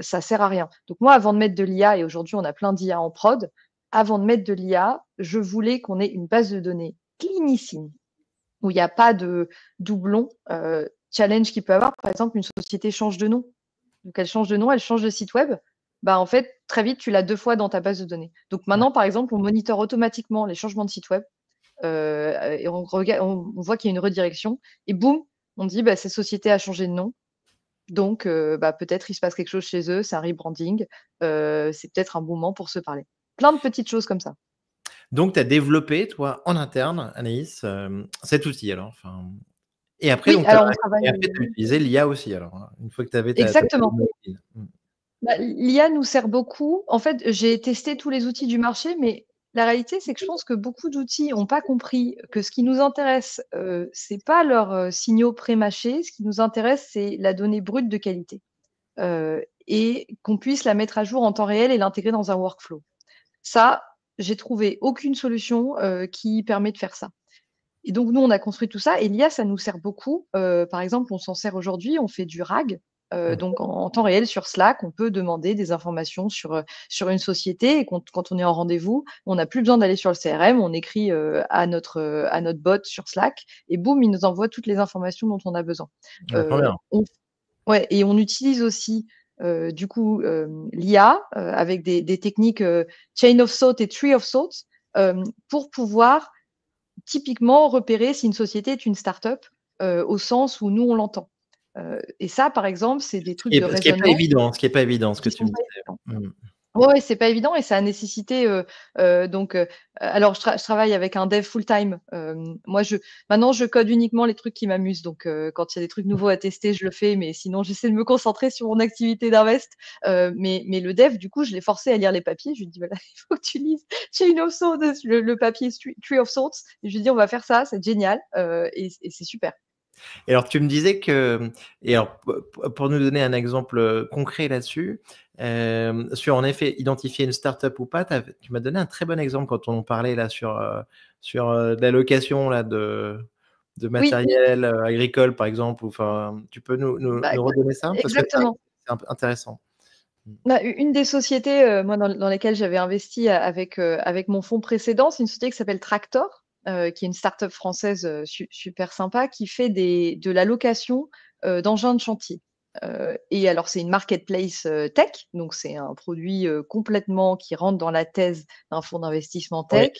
ça sert à rien. Donc moi, avant de mettre de l'IA, et aujourd'hui on a plein d'IA en prod, avant de mettre de l'IA, je voulais qu'on ait une base de données cleanissime, où il n'y a pas de doublon. Euh, challenge qu'il peut avoir, par exemple, une société change de nom. Donc elle change de nom, elle change de site web. Bah, en fait, très vite, tu l'as deux fois dans ta base de données. Donc maintenant, par exemple, on monite automatiquement les changements de site web euh, et on, voit qu'il y a une redirection. Et boum, on dit bah, cette société a changé de nom. Donc euh, bah, peut-être il se passe quelque chose chez eux, c'est un rebranding, c'est peut-être un bon moment pour se parler. Plein de petites choses comme ça. Donc, tu as développé, toi, en interne, Anaïs, euh, cet outil, alors. et après, tu as, l'IA aussi, alors, hein, une fois que tu avais Exactement. Mm. Bah, L'IA nous sert beaucoup. En fait, j'ai testé tous les outils du marché, mais la réalité, c'est que je pense que beaucoup d'outils n'ont pas compris que ce qui nous intéresse, euh, c'est ce n'est pas leurs euh, signaux pré mâchés ce qui nous intéresse, c'est la donnée brute de qualité. et qu'on puisse la mettre à jour en temps réel et l'intégrer dans un workflow. Ça, j'ai trouvé aucune solution euh, qui permet de faire ça. Et donc, nous, on a construit tout ça. Et l'IA, ça nous sert beaucoup. Euh, par exemple, on s'en sert aujourd'hui, on fait du RAG. Euh, donc, en, temps réel sur Slack, on peut demander des informations sur, sur une société. Et quand, on est en rendez-vous, on n'a plus besoin d'aller sur le CRM. On écrit à, notre, à notre bot sur Slack et boum, il nous envoie toutes les informations dont on a besoin. Ah, ouais, et on utilise aussi euh, du coup euh, l'IA euh, avec des, techniques chain of thought et tree of thought pour pouvoir typiquement repérer si une société est une start-up au sens où nous on l'entend. et ça, par exemple, c'est des trucs de Ce qui n'est pas évident, ce qui est évident, ce que tu me disais. Ouais, c'est pas évident et ça a nécessité euh, euh, donc euh, alors je, travaille avec un dev full time. moi je maintenant je code uniquement les trucs qui m'amusent donc quand il y a des trucs nouveaux à tester je le fais mais sinon [laughs] j'essaie de me concentrer sur mon activité d'invest. mais mais le dev du coup je l'ai forcé à lire les papiers. Je lui dis voilà [laughs] il faut que tu lises Chain of Swords le, papier Tree of Swords. Et je lui dis on va faire ça c'est génial et, c'est super. Et alors, tu me disais que, et alors, pour nous donner un exemple concret là-dessus, euh, sur en effet identifier une startup ou pas, tu m'as donné un très bon exemple quand on parlait là sur, euh, sur euh, l'allocation là de, de matériel agricole par exemple. tu peux nous, bah, redonner ça Exactement. c'est intéressant. Bah, une des sociétés dans, lesquelles j'avais investi avec, avec mon fonds précédent, c'est une société qui s'appelle Tractor, qui est une start-up française super sympa qui fait des, de la location d'engins de chantier. Euh, et alors, c'est une marketplace euh, tech, donc c'est un produit euh, complètement qui rentre dans la thèse d'un fonds d'investissement tech.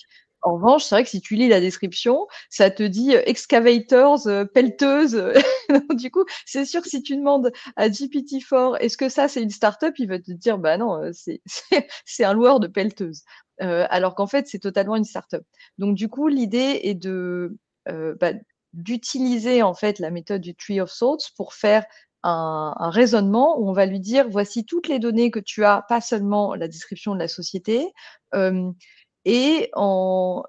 En revanche, c'est vrai que si tu lis la description, ça te dit excavators, pelleteuses. [laughs] du coup, c'est sûr que si tu demandes à GPT-4, est-ce que ça, c'est une startup, il va te dire, bah non, [laughs] c'est un loueur de pelleteuses. alors qu'en fait, c'est totalement une startup. Donc, du coup, l'idée est de, bah, d'utiliser en fait la méthode du tree of sorts pour faire un, raisonnement où on va lui dire voici toutes les données que tu as, pas seulement la description de la société, euh, et en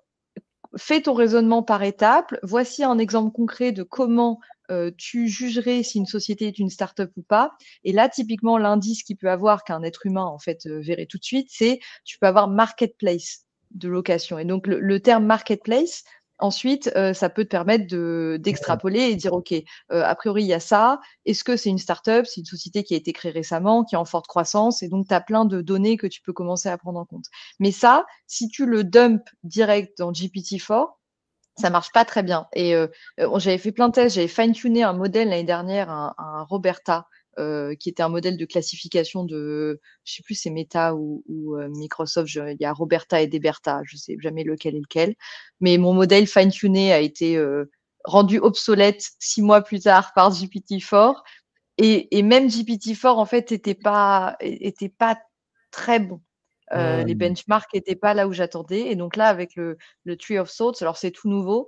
fais ton raisonnement par étapes. Voici un exemple concret de comment euh, tu jugerais si une société est une start-up ou pas. Et là, typiquement, l'indice qui peut avoir qu'un être humain en fait euh, verrait tout de suite, c'est tu peux avoir marketplace de location. Et donc le terme marketplace Ensuite, euh, ça peut te permettre d'extrapoler et dire, OK, euh, a priori, il y a ça. Est-ce que c'est une startup C'est une société qui a été créée récemment, qui est en forte croissance. Et donc, tu as plein de données que tu peux commencer à prendre en compte. Mais ça, si tu le dump direct dans GPT-4, ça marche pas très bien. Et euh, j'avais fait plein de tests, j'avais fine-tuné un modèle l'année dernière, un Roberta, euh, qui était un modèle de classification de, je sais plus, c'est Meta ou, euh, Microsoft, il y a Roberta et Deberta, je sais jamais lequel est lequel, mais mon modèle fine-tuné a été euh, rendu obsolète six mois plus tard par GPT-4, et, même GPT-4 en fait n'était pas, très bon. les benchmarks n'étaient pas là où j'attendais. Et donc là, avec le, Tree of Thoughts, alors c'est tout nouveau,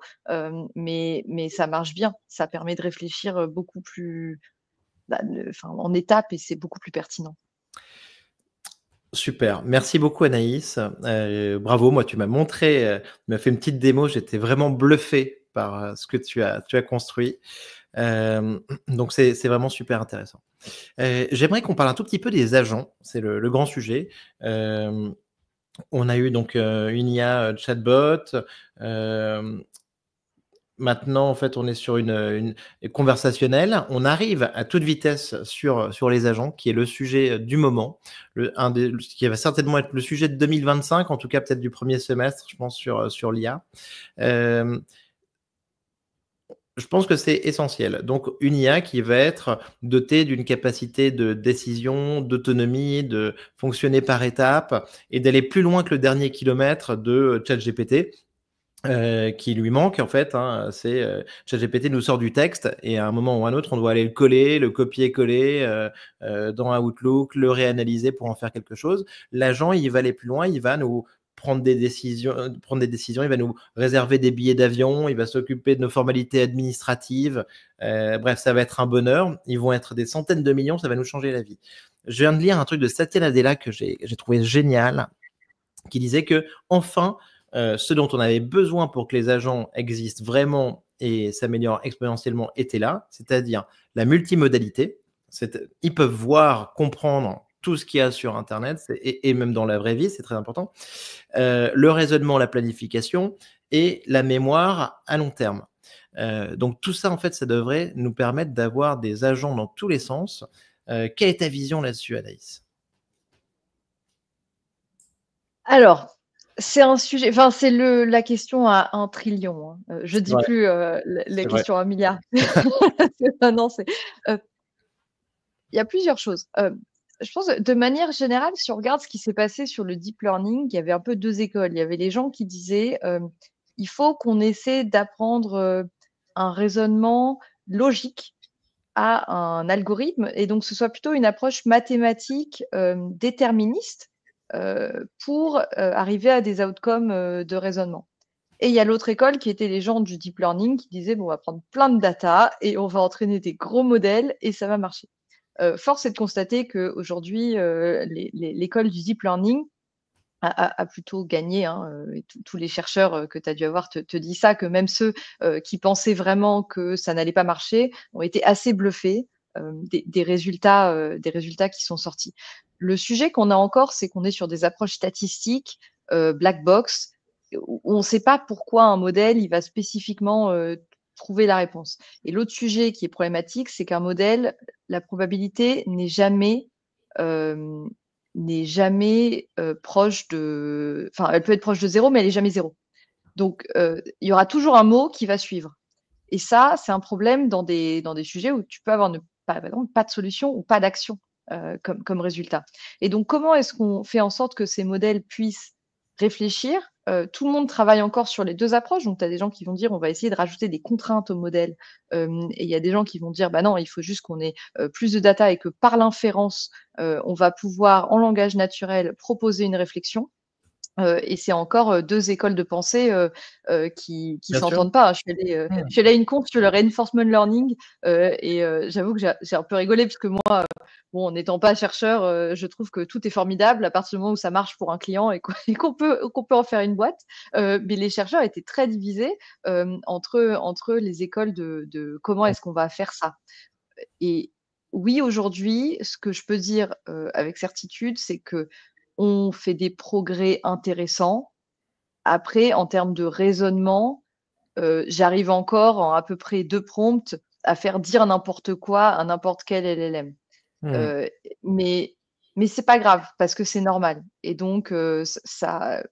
mais ça marche bien. Ça permet de réfléchir beaucoup plus bah, en étapes et c'est beaucoup plus pertinent. Super, merci beaucoup Anaïs. Euh, bravo, moi tu m'as montré, euh, tu m'as fait une petite démo, j'étais vraiment bluffé par euh, ce que tu as, construit. donc c'est vraiment super intéressant. J'aimerais qu'on parle un tout petit peu des agents, c'est le, le, grand sujet. on a eu donc une IA chatbot, Maintenant, en fait, on est sur euh, une, conversationnelle. On arrive à toute vitesse sur, euh, sur les agents, qui est le sujet euh, du moment, le, qui va certainement être le sujet de 2025, en tout cas peut-être du premier semestre, je pense, sur, sur l'IA. je pense que c'est essentiel. Donc, une IA qui va être dotée d'une capacité de décision, d'autonomie, de fonctionner par étapes et d'aller plus loin que le dernier kilomètre de ChatGPT, euh, qui lui manque en fait, hein, c'est euh, ChatGPT nous sort du texte et à un moment ou à un autre, on doit aller le coller, le copier-coller euh, dans Outlook, le réanalyser pour en faire quelque chose. L'agent, il va aller plus loin, il va nous prendre des décisions, prendre des décisions, il va nous réserver des billets d'avion, il va s'occuper de nos formalités administratives. bref, ça va être un bonheur. Ils vont être des centaines de millions, ça va nous changer la vie. Je viens de lire un truc de Satya Nadella que j'ai trouvé génial, qui disait que enfin euh, ce dont on avait besoin pour que les agents existent vraiment et s'améliorent exponentiellement était là, c'est-à-dire la multimodalité. Ils peuvent voir, comprendre tout ce qu'il y a sur Internet et, même dans la vraie vie, c'est très important. Euh, le raisonnement, la planification et la mémoire à long terme. Euh, donc tout ça, en fait, ça devrait nous permettre d'avoir des agents dans tous les sens. quelle est ta vision là-dessus, Anaïs Alors, c'est un sujet, enfin, c'est la question à un trillion. Je hein. ne euh, je dis plus euh, les questions à un milliard. [laughs] [laughs] non, c'est. Euh, il y a plusieurs choses. je pense, de manière générale, si on regarde ce qui s'est passé sur le deep learning, il y avait un peu deux écoles. Il y avait les gens qui disaient il faut qu'on essaie d'apprendre un raisonnement logique à un algorithme, et donc ce soit plutôt une approche mathématique déterministe euh, pour euh, arriver à des outcomes euh, de raisonnement. Et il y a l'autre école qui était les gens du deep learning qui disaient bon, on va prendre plein de data et on va entraîner des gros modèles et ça va marcher. force est de constater qu'aujourd'hui, l'école du deep learning a, plutôt gagné. Hein, tous les chercheurs que tu as dû avoir te, disent ça, que même ceux qui pensaient vraiment que ça n'allait pas marcher ont été assez bluffés euh, des, résultats, euh, des résultats qui sont sortis. Le sujet qu'on a encore, c'est qu'on est sur des approches statistiques, euh, black box, où on ne sait pas pourquoi un modèle, il va spécifiquement trouver la réponse. Et l'autre sujet qui est problématique, c'est qu'un modèle, la probabilité n'est jamais n'est jamais proche de. Enfin, elle peut être proche de zéro, mais elle n'est jamais zéro. Donc, il y aura toujours un mot qui va suivre. Et ça, c'est un problème dans des, dans des sujets où tu peux avoir une pas, de solution ou pas d'action euh, comme, résultat. Et donc, comment est-ce qu'on fait en sorte que ces modèles puissent réfléchir euh, Tout le monde travaille encore sur les deux approches. Donc, tu as des gens qui vont dire on va essayer de rajouter des contraintes au modèle. Euh, et il y a des gens qui vont dire bah non, il faut juste qu'on ait plus de data et que par l'inférence, on va pouvoir, en langage naturel, proposer une réflexion et c'est encore deux écoles de pensée qui ne s'entendent pas. Je suis, allée, mmh. une conf sur le reinforcement learning et j'avoue que j'ai un peu rigolé parce que moi, bon, n'étant pas chercheur, je trouve que tout est formidable à partir du moment où ça marche pour un client et [laughs] qu'on peut, qu'on peut en faire une boîte. mais les chercheurs étaient très divisés entre, entre les écoles de, comment est-ce qu'on va faire ça. Et oui, aujourd'hui, ce que je peux dire avec certitude, c'est que on fait des progrès intéressants. Après, en termes de raisonnement, euh, j'arrive encore en à peu près deux prompts à faire dire n'importe quoi à n'importe quel LLM. Mmh. Euh, mais mais c'est pas grave parce que c'est normal. Et donc euh, ça,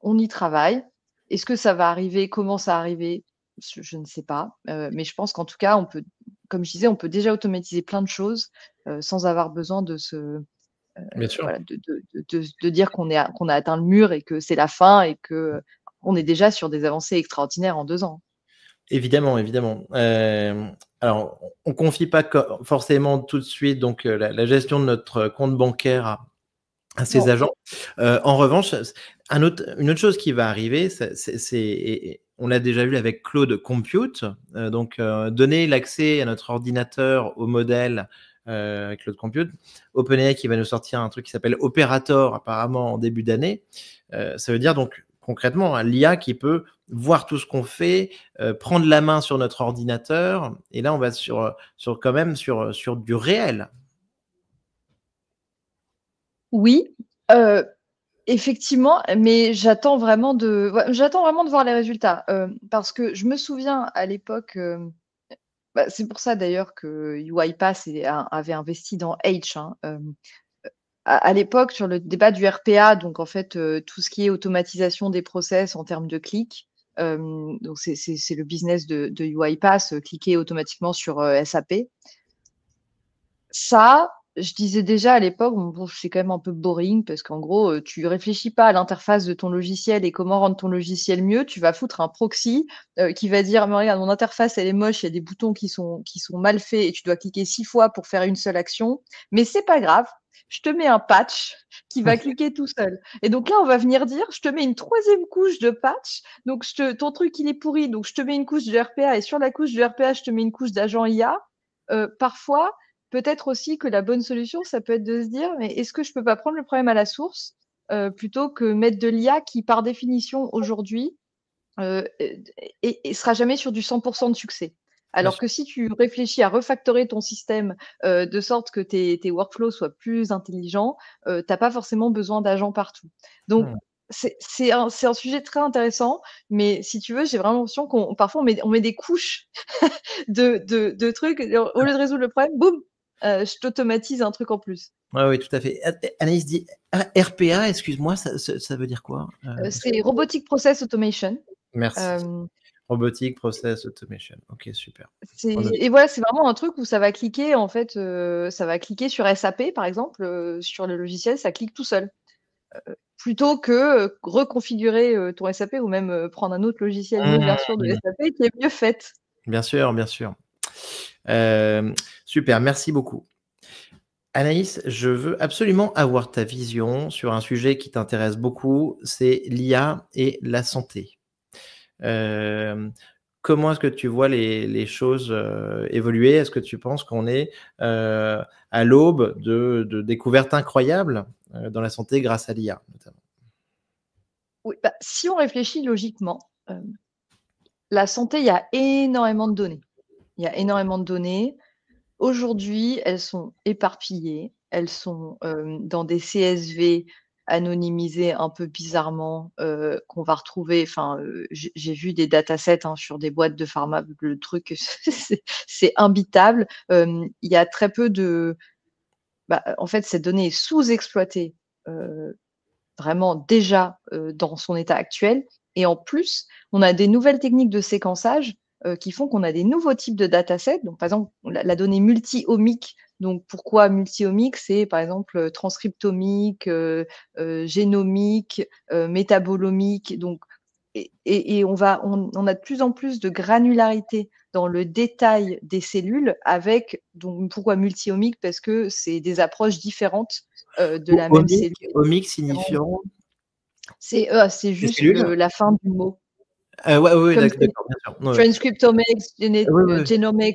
on y travaille. Est-ce que ça va arriver Comment ça va arriver je, ne sais pas. mais je pense qu'en tout cas, on peut, comme je disais, on peut déjà automatiser plein de choses sans avoir besoin de se Bien sûr. de, dire qu'on qu'on a atteint le mur et que c'est la fin et que on est déjà sur des avancées extraordinaires en deux ans. Évidemment, évidemment. Euh, alors, on confie pas forcément tout de suite donc euh, la, gestion de notre compte bancaire à, ses agents. Euh, en revanche, autre, une autre chose qui va arriver, c'est on l'a déjà vu avec Claude Compute, donc donner l'accès à notre ordinateur au modèle euh, avec Cloud Compute. OpenAI qui va nous sortir un truc qui s'appelle Operator apparemment en début d'année. Euh, ça veut dire donc concrètement un l'IA qui peut voir tout ce qu'on fait, euh, prendre la main sur notre ordinateur. Et là, on va sur, sur quand même sur, sur du réel. Oui, effectivement, mais j'attends vraiment de j'attends vraiment de voir les résultats parce que je me souviens à l'époque bah, c'est pour ça d'ailleurs que UiPath avait investi dans H. Hein, à, l'époque, sur le débat du RPA, donc en fait, tout ce qui est automatisation des process en termes de clic, donc c'est, le business de, de UiPath, cliquer automatiquement sur SAP. Ça, je disais déjà à l'époque, c'est quand même un peu boring parce qu'en gros, euh, tu réfléchis pas à l'interface de ton logiciel et comment rendre ton logiciel mieux. Tu vas foutre un proxy euh, qui va dire, regarde, mon interface, elle est moche, il y a des boutons qui sont, qui sont mal faits et tu dois cliquer six fois pour faire une seule action. Mais c'est pas grave. Je te mets un patch qui va [laughs] cliquer tout seul. Et donc là, on va venir dire, je te mets une troisième couche de patch. Donc, ton truc, il est pourri. Donc, je te mets une couche de RPA et sur la couche de RPA, je te mets une couche d'agent IA. Euh, parfois, peut-être aussi que la bonne solution, ça peut être de se dire, mais est-ce que je peux pas prendre le problème à la source euh, plutôt que mettre de l'IA qui, par définition, aujourd'hui, et, euh, sera jamais sur du 100% de succès. Alors que si tu réfléchis à refactorer ton système euh, de sorte que tes, tes, workflows soient plus intelligents, tu t'as pas forcément besoin d'agents partout. Donc hmm. c'est un, sujet très intéressant, mais si tu veux, j'ai vraiment l'impression qu'on parfois on met, on met des couches [laughs] de, de, trucs. Au lieu de résoudre le problème, boum, euh, je t'automatise un truc en plus. oui, tout à fait. Anaïs dit ah, RPA, excuse-moi, ça, ça, veut dire quoi euh, euh, C'est Robotic Process Automation. Merci. Euh, Robotic Process Automation. Ok, super. Et voilà, c'est vraiment un truc où ça va cliquer, en fait, ça va cliquer sur SAP, par exemple, sur le logiciel, ça clique tout seul. plutôt que reconfigurer ton SAP ou même prendre un autre logiciel, une ah, version de SAP qui est mieux faite. Bien sûr, bien sûr. Euh, super, merci beaucoup. Anaïs, je veux absolument avoir ta vision sur un sujet qui t'intéresse beaucoup, c'est l'IA et la santé. Euh, comment est-ce que tu vois les, choses euh, évoluer Est-ce que tu penses qu'on est à l'aube de, découvertes incroyables dans la santé grâce à l'IA bah, Si on réfléchit logiquement, la santé, il y a énormément de données. Il y a énormément de données. Aujourd'hui, elles sont éparpillées. Elles sont euh, dans des CSV anonymisés un peu bizarrement euh, qu'on va retrouver. Enfin, euh, j'ai vu des datasets hein, sur des boîtes de pharma. Le truc, [laughs] c'est imbitable. Il y a très peu de. Bah, en fait, cette donnée est sous-exploitée vraiment déjà dans son état actuel. Et en plus, on a des nouvelles techniques de séquençage euh, qui font qu'on a des nouveaux types de datasets. Donc, par exemple, la, donnée donnée multiomique. Donc, pourquoi multi multiomique C'est par exemple euh, transcriptomique, euh, génomique, métabolomique. Donc, et, on, va, on, a de plus en plus de granularité dans le détail des cellules avec, donc pourquoi multiomique Parce que c'est des approches différentes de la même cellule. Omique signifiant C'est juste la fin du mot. Euh, ouais, ouais, Transcriptomics,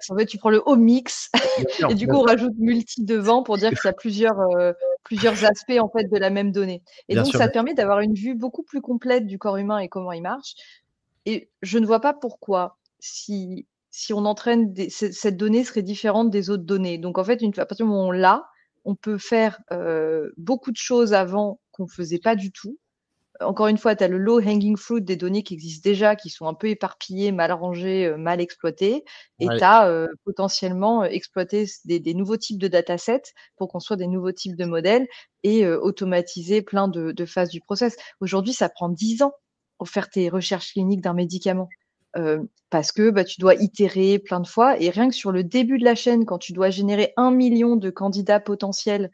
en fait, tu prends le omix [laughs] et du coup, on rajoute multi devant pour dire que ça a plusieurs, euh, plusieurs aspects en fait de la même donnée. Et donc, ça te permet d'avoir une vue beaucoup plus complète du corps humain et comment il marche. Et je ne vois pas pourquoi, si, si on entraîne cette donnée serait différente des autres données. Donc, en fait, une, à partir du moment où on l'a, on peut faire euh, beaucoup de choses avant qu'on ne faisait pas du tout encore une fois, tu as le low hanging fruit des données qui existent déjà, qui sont un peu éparpillées, mal rangées, euh, mal exploitées. Et tu as euh, potentiellement euh, exploité des, nouveaux types de datasets pour construire des nouveaux types de modèles et automatiser plein de, phases du process. Aujourd'hui, ça prend dix ans pour faire tes recherches cliniques d'un médicament. parce que bah, tu dois itérer plein de fois et rien que sur le début de la chaîne, quand tu dois générer un million de candidats potentiels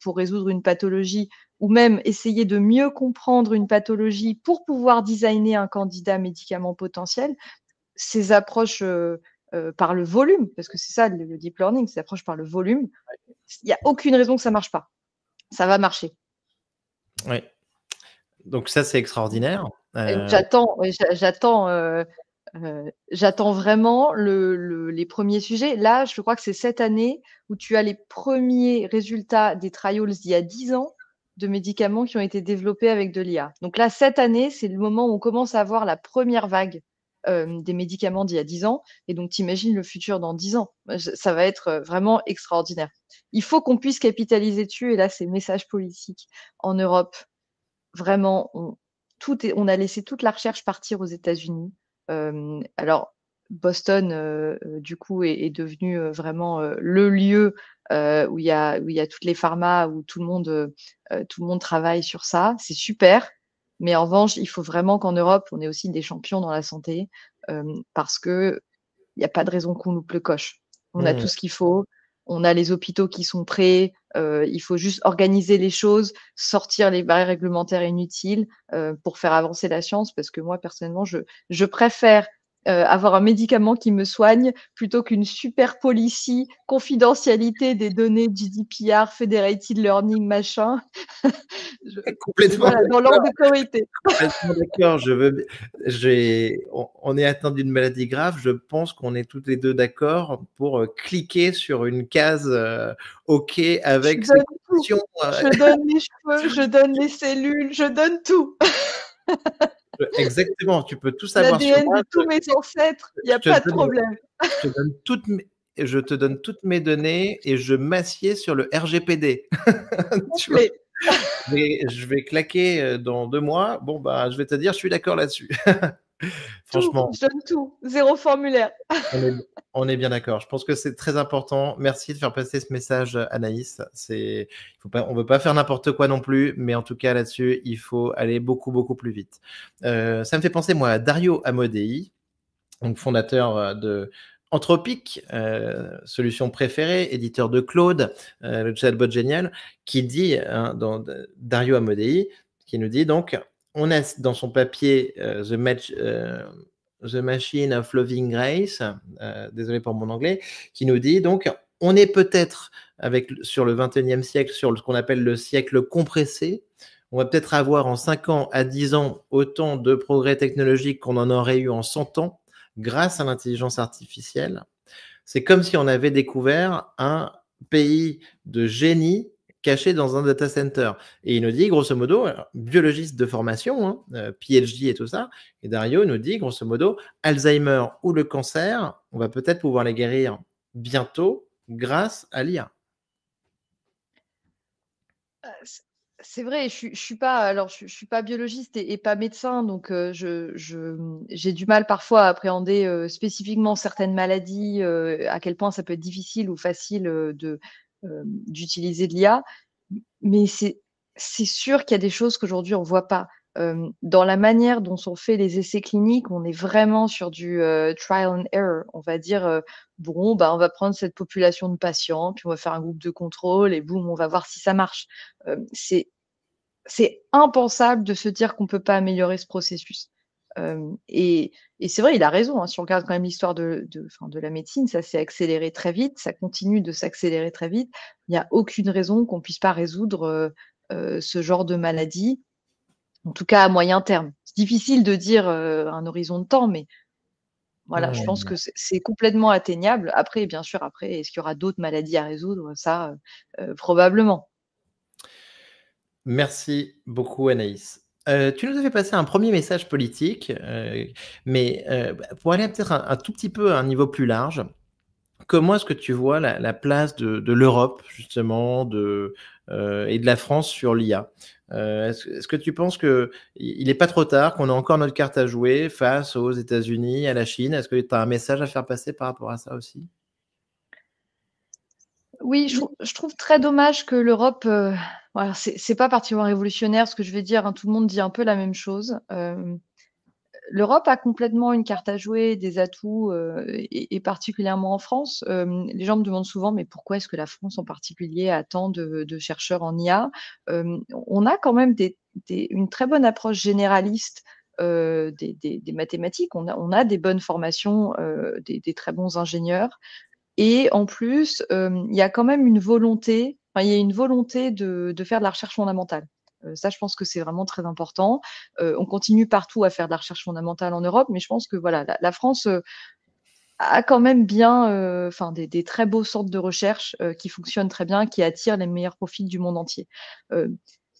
pour résoudre une pathologie ou même essayer de mieux comprendre une pathologie pour pouvoir designer un candidat médicament potentiel, ces approches euh, euh, par le volume, parce que c'est ça le, deep learning, ces approches par le volume, il n'y a aucune raison que ça ne marche pas. Ça va marcher. Oui. Donc ça, c'est extraordinaire. Euh, j'attends, j'attends, j'attends vraiment les premiers sujets. Là, je crois que c'est cette année où tu as les premiers résultats des trials d'il y a 10 ans de médicaments qui ont été développés avec de l'IA. Donc là, cette année, c'est le moment où on commence à avoir la première vague euh, des médicaments d'il y a 10 ans. Et donc, t'imagines le futur dans 10 ans. Euh, ça va être euh, vraiment extraordinaire. Il faut qu'on puisse capitaliser dessus. Et là, c'est message politique en Europe, vraiment, on, a laissé toute la recherche partir aux États-Unis. alors, Boston, euh, euh, du coup, est, devenu euh, vraiment le lieu où il y a où il y a toutes les pharma où tout le monde tout le monde travaille sur ça. C'est super, mais en revanche, il faut vraiment qu'en Europe, on est aussi des champions dans la santé parce que il n'y a pas de raison qu'on loupe le coche. On a mmh. tout ce qu'il faut. On a les hôpitaux qui sont prêts. il faut juste organiser les choses, sortir les barrières réglementaires inutiles pour faire avancer la science. Parce que moi, personnellement, je, je préfère euh, avoir un médicament qui me soigne plutôt qu'une super policy, confidentialité des données GDPR, Federated Learning, machin. [laughs] Complètement. dans l'ordre [laughs] d'accord, je veux. on, est atteint d'une maladie grave. Je pense qu'on est toutes les deux d'accord pour euh, cliquer sur une case euh, OK avec. Je donne, je donne les [laughs] cheveux, je donne les cellules, je donne tout exactement, tu peux tout savoir sur moi. de tous mes ancêtres, il n'y a pas de problème. Je te, donne toutes mes, données et je m'assieds sur le RGPD. [laughs] je, vais, je vais claquer euh, dans deux mois. Bon, bah, je vais te dire, je suis d'accord là-dessus. [laughs] Franchement. je donne tout, zéro formulaire. [laughs] on, est, bien d'accord. Je pense que c'est très important. Merci de faire passer ce message, Anaïs. C'est, on ne veut pas faire n'importe quoi non plus, mais en tout cas là-dessus, il faut aller beaucoup, beaucoup plus vite. Euh, ça me fait penser, moi, à Dario Amodei, donc fondateur euh, de, Anthropique, euh, solution préférée, éditeur de Claude, le chatbot génial, qui dit, hein, Dario Amodei, qui nous dit donc, on a dans son papier euh, euh, The, Machine of Loving Grace, euh, désolé pour mon anglais, qui nous dit donc on est peut-être avec sur le 21e siècle, sur ce qu'on appelle le siècle compressé. On va peut-être avoir en 5 ans à 10 ans autant de progrès technologiques qu'on en aurait eu en 100 ans grâce à l'intelligence artificielle. C'est comme si on avait découvert un pays de génie caché dans un data center. Et il nous dit, grosso modo, biologiste de formation, PLJ hein, euh, PhD et tout ça, et Dario nous dit, grosso modo, Alzheimer ou le cancer, on va peut-être pouvoir les guérir bientôt grâce à l'IA. Euh, c'est vrai, je, ne suis pas alors je, suis pas biologiste et, pas médecin, donc euh, je, j'ai du mal parfois à appréhender spécifiquement certaines maladies, à quel point ça peut être difficile ou facile de euh, d'utiliser de l'IA, mais c'est sûr qu'il y a des choses qu'aujourd'hui on voit pas. Euh, dans la manière dont sont faits les essais cliniques, on est vraiment sur du euh, trial and error. On va dire, bon, bah, on va prendre cette population de patients, puis on va faire un groupe de contrôle et boum, on va voir si ça marche. c'est impensable de se dire qu'on peut pas améliorer ce processus et, c'est vrai, il a raison. Hein, si on regarde quand même l'histoire de, de, la médecine, ça s'est accéléré très vite, ça continue de s'accélérer très vite. Il n'y a aucune raison qu'on ne puisse pas résoudre ce genre de maladie, en tout cas à moyen terme. C'est difficile de dire un horizon de temps, mais voilà, je pense que c'est complètement atteignable. Après, bien sûr, après, est-ce qu'il y aura d'autres maladies à résoudre Ça, probablement. Merci beaucoup, Anaïs. Euh, tu nous as fait passer un premier message politique, euh, mais euh, pour aller peut-être un, tout petit peu à un niveau plus large, comment est-ce que tu vois la, place de, l'Europe, justement, et de la France sur l'IA Est-ce que tu penses qu'il n'est pas trop tard, qu'on a encore notre carte à jouer face aux États-Unis, à la Chine Est-ce que tu as un message à faire passer par rapport à ça aussi oui, je, trouve très dommage que l'Europe. Euh, voilà, c'est pas particulièrement révolutionnaire ce que je vais dire. Hein, tout le monde dit un peu la même chose. Euh, L'Europe a complètement une carte à jouer, des atouts, euh, et, particulièrement en France. Euh, les gens me demandent souvent, mais pourquoi est-ce que la France en particulier a tant de, chercheurs en IA On a quand même une très bonne approche généraliste des, mathématiques, on a, des bonnes formations, des, des, très bons ingénieurs. Et en plus, euh, il y a quand même une volonté, il y a une volonté de, faire de la recherche fondamentale. Euh, ça, je pense que c'est vraiment très important. Euh, on continue partout à faire de la recherche fondamentale en Europe, mais je pense que voilà, la, France a quand même bien enfin, des, très beaux centres de recherche qui fonctionnent très bien, qui attirent les meilleurs profils du monde entier.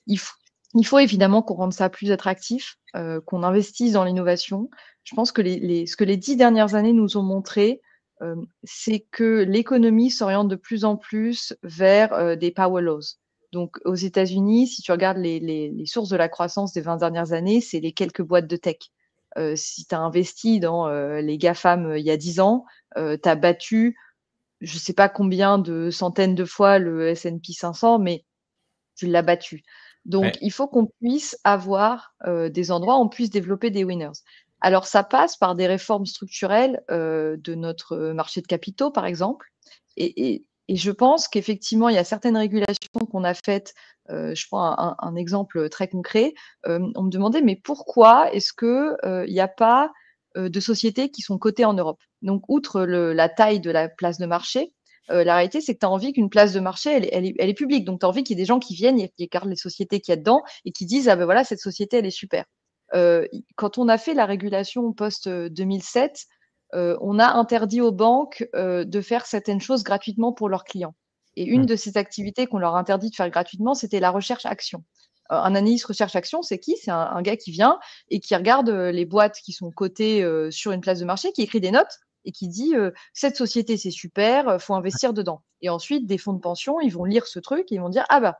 il, faut, il, faut, évidemment qu'on rende ça plus attractif, qu'on investisse dans l'innovation. Je pense que ce que les dix dernières années nous ont montré, euh, c'est que l'économie s'oriente de plus en plus vers euh, des power laws. Donc, aux États-Unis, si tu regardes les, sources de la croissance des 20 dernières années, c'est les quelques boîtes de tech. Euh, si tu as investi dans les GAFAM il y a 10 ans, tu as battu, je ne sais pas combien de centaines de fois le SP 500, mais tu l'as battu. Donc, il faut qu'on puisse avoir des endroits où on puisse développer des winners. Alors ça passe par des réformes structurelles euh, de notre marché de capitaux, par exemple. Et, je pense qu'effectivement, il y a certaines régulations qu'on a faites. Euh, je prends un, exemple très concret. Euh, on me demandait, mais pourquoi est-ce qu'il n'y a pas de sociétés qui sont cotées en Europe Donc, outre la taille de la place de marché, la réalité, c'est que tu as envie qu'une place de marché, elle, est publique. Donc, tu as envie qu'il y ait des gens qui viennent et qui écartent les sociétés qu'il y a dedans et qui disent Ah ben voilà, cette société, elle est super. Euh, quand on a fait la régulation post-2007, euh, euh, on a interdit aux banques de faire certaines choses gratuitement pour leurs clients. Et une mmh. de ces activités qu'on leur interdit de faire gratuitement, c'était la recherche-action un analyste recherche-action, c'est qui C'est un, gars qui vient et qui regarde les boîtes qui sont cotées sur une place de marché, qui écrit des notes et qui dit cette société c'est super, faut investir dedans. Et ensuite des fonds de pension, ils vont lire ce truc et ils vont dire ah bah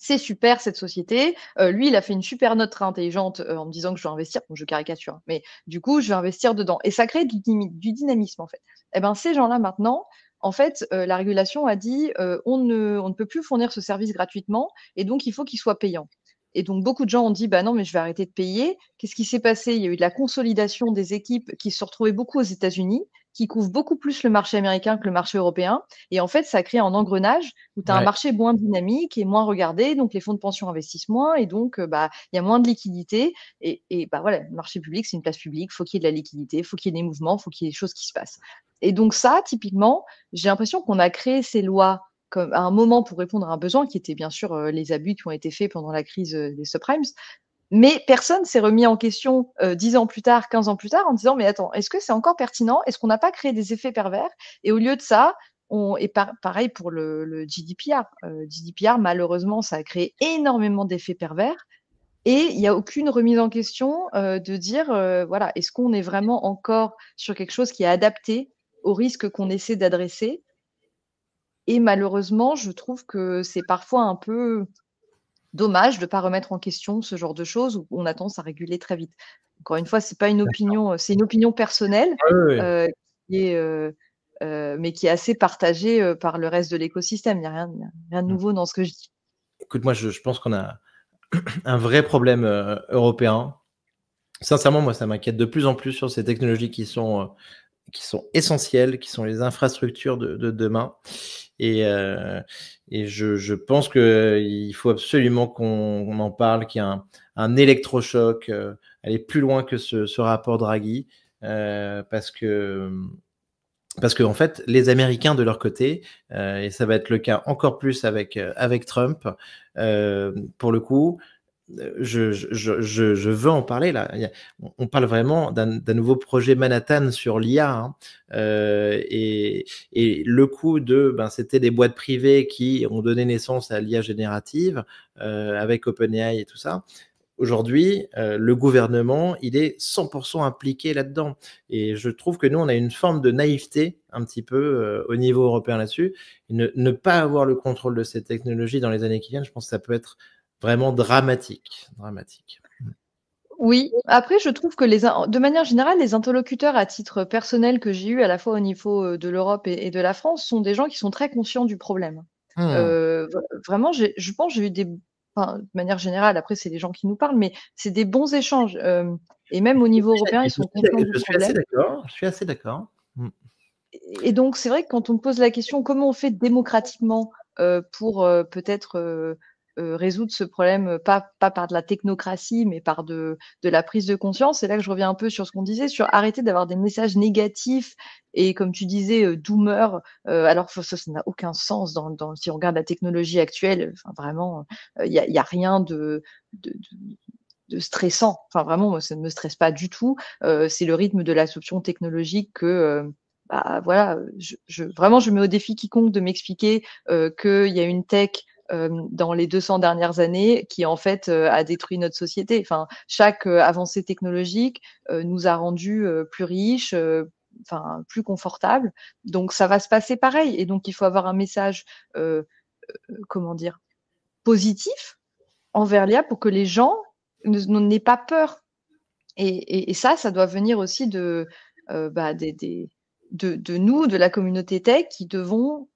c'est super cette société. Euh, lui, il a fait une super note très intelligente euh, en me disant que je vais investir. Bon, je caricature, hein, mais du coup, je vais investir dedans. Et ça crée du, dynamisme en fait. Eh ben, ces gens-là maintenant, en fait, euh, la régulation a dit on ne, peut plus fournir ce service gratuitement et donc il faut qu'il soit payant. Et donc beaucoup de gens ont dit bah non mais je vais arrêter de payer. Qu'est-ce qui s'est passé Il y a eu de la consolidation des équipes qui se retrouvaient beaucoup aux États-Unis qui couvre beaucoup plus le marché américain que le marché européen. Et en fait, ça crée un engrenage où tu as un marché moins dynamique et moins regardé. Donc, les fonds de pension investissent moins et donc, euh, bah, il y a moins de liquidité. Et, bah, voilà, le marché public, c'est une place publique. Faut il faut qu'il y ait de la liquidité, faut il faut qu'il y ait des mouvements, il faut qu'il y ait des choses qui se passent. Et donc, ça, typiquement, j'ai l'impression qu'on a créé ces lois comme à un moment pour répondre à un besoin qui était bien sûr euh, les abus qui ont été faits pendant la crise euh, des subprimes, mais personne s'est remis en question 10 euh, ans plus tard, 15 ans plus tard, en disant, mais attends, est-ce que c'est encore pertinent Est-ce qu'on n'a pas créé des effets pervers Et au lieu de ça, on, et pareil pour le, GDPR. Le GDPR, euh, malheureusement, ça a créé énormément d'effets pervers. Et il n'y a aucune remise en question euh, de dire, voilà, est-ce qu'on est vraiment encore sur quelque chose qui est adapté au risque qu'on essaie d'adresser Et malheureusement, je trouve que c'est parfois un peu dommage de ne pas remettre en question ce genre de choses où on a tendance à réguler très vite. Encore une fois, c'est pas une opinion, c'est une opinion personnelle ah euh, euh, euh, mais qui est assez partagée par le reste de l'écosystème. Il n'y a rien, de mmh. nouveau dans ce que je dis. Écoute, moi, je, pense qu'on a [clears throat] un vrai problème européen. Sincèrement, moi, ça m'inquiète de plus en plus sur ces technologies qui sont qui sont essentielles, qui sont les infrastructures de demain. Euh, et, je, pense qu'il faut absolument qu'on en parle, qu'il y a un, électrochoc, euh, aller plus loin que ce, rapport Draghi, euh, parce que parce qu'en en fait, les Américains de leur côté, et ça va être le cas encore plus avec, avec Trump, pour le coup, je, veux en parler là. On parle vraiment d'un nouveau projet Manhattan sur l'IA hein. euh, et, le coup de, ben, c'était des boîtes privées qui ont donné naissance à l'IA générative euh, avec OpenAI et tout ça. Aujourd'hui, euh, le gouvernement, il est 100% impliqué là-dedans. Et je trouve que nous, on a une forme de naïveté un petit peu au niveau européen là-dessus. Ne, ne, pas avoir le contrôle de ces technologies dans les années qui viennent, je pense que ça peut être vraiment dramatique. dramatique. Oui, après, je trouve que les, de manière générale, les interlocuteurs à titre personnel que j'ai eu à la fois au niveau euh, de l'Europe et, de la France sont des gens qui sont très conscients du problème. Mmh. Euh, vraiment, je pense j'ai eu des. de manière générale, après, c'est des gens qui nous parlent, mais c'est des bons échanges. Euh, et même au niveau européen, ils sont conscients je du suis problème. Assez d'accord, je suis assez d'accord. Mmh. Et donc, c'est vrai que quand on me pose la question comment on fait démocratiquement pour peut-être euh, résoudre ce problème, euh, pas, pas par de la technocratie, mais par de, de la prise de conscience. C'est là que je reviens un peu sur ce qu'on disait, sur arrêter d'avoir des messages négatifs et, comme tu disais, euh, euh alors ça, n'a aucun sens dans, dans, si on regarde la technologie actuelle. Enfin, vraiment, il n'y a, a, rien de, de, stressant. Enfin, vraiment, ça ne me stresse pas du tout. c'est le rythme de l'assouption technologique que, bah, voilà, je, vraiment, je mets au défi quiconque de m'expliquer qu'il y a une tech euh, dans les 200 dernières années qui en fait euh, a détruit notre société. Enfin, chaque euh, avancée technologique nous a rendu plus riches, enfin plus confortables. Donc ça va se passer pareil. Et donc il faut avoir un message, comment dire, positif envers l'IA pour que les gens n'aient pas peur. Et, ça, ça doit venir aussi de, bah, des, de, de, nous, de la communauté tech, qui devons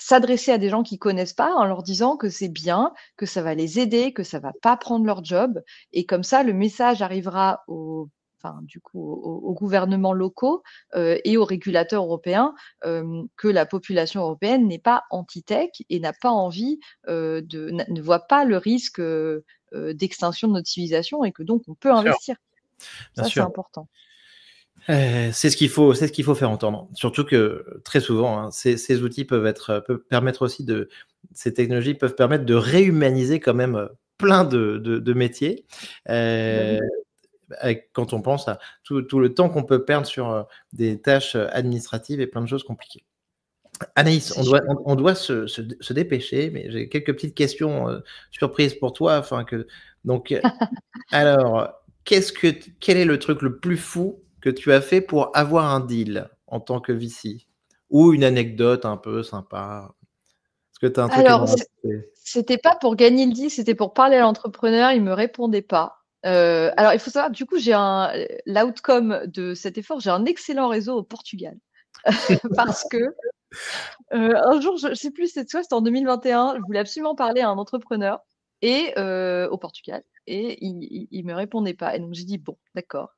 s'adresser à des gens qui connaissent pas en leur disant que c'est bien, que ça va les aider, que ça va pas prendre leur job. Et comme ça, le message arrivera au enfin, du coup, gouvernements locaux euh, et aux régulateurs européens euh, que la population européenne n'est pas anti-tech et n'a pas envie euh, de, ne voit pas le risque d'extinction de notre civilisation et que donc on peut investir. ça, c'est important. Euh, c'est ce qu'il faut, c'est ce qu'il faut faire entendre. Surtout que très souvent, hein, ces, outils peuvent être, euh, peuvent permettre aussi de, ces technologies peuvent permettre de réhumaniser quand même euh, plein de, de, métiers. quand on pense à tout, le temps qu'on peut perdre sur des tâches administratives et plein de choses compliquées. Anaïs, on doit, on doit se, se, dépêcher, mais j'ai quelques petites questions surprises pour toi. Enfin que, donc, [laughs] alors, qu'est-ce que, quel est le truc le plus fou que tu as fait pour avoir un deal en tant que VC Ou une anecdote un peu sympa Est-ce que tu as un truc Alors, c'était pas pour gagner le deal, c'était pour parler à l'entrepreneur, il me répondait pas. Euh, alors, il faut savoir, du coup, j'ai un l'outcome de cet effort, j'ai un excellent réseau au Portugal. [laughs] Parce que euh, un jour, je ne sais plus, cette soit, c'était en 2021, je voulais absolument parler à un entrepreneur et euh, au Portugal et il, ne me répondait pas. Et donc j'ai dit bon, d'accord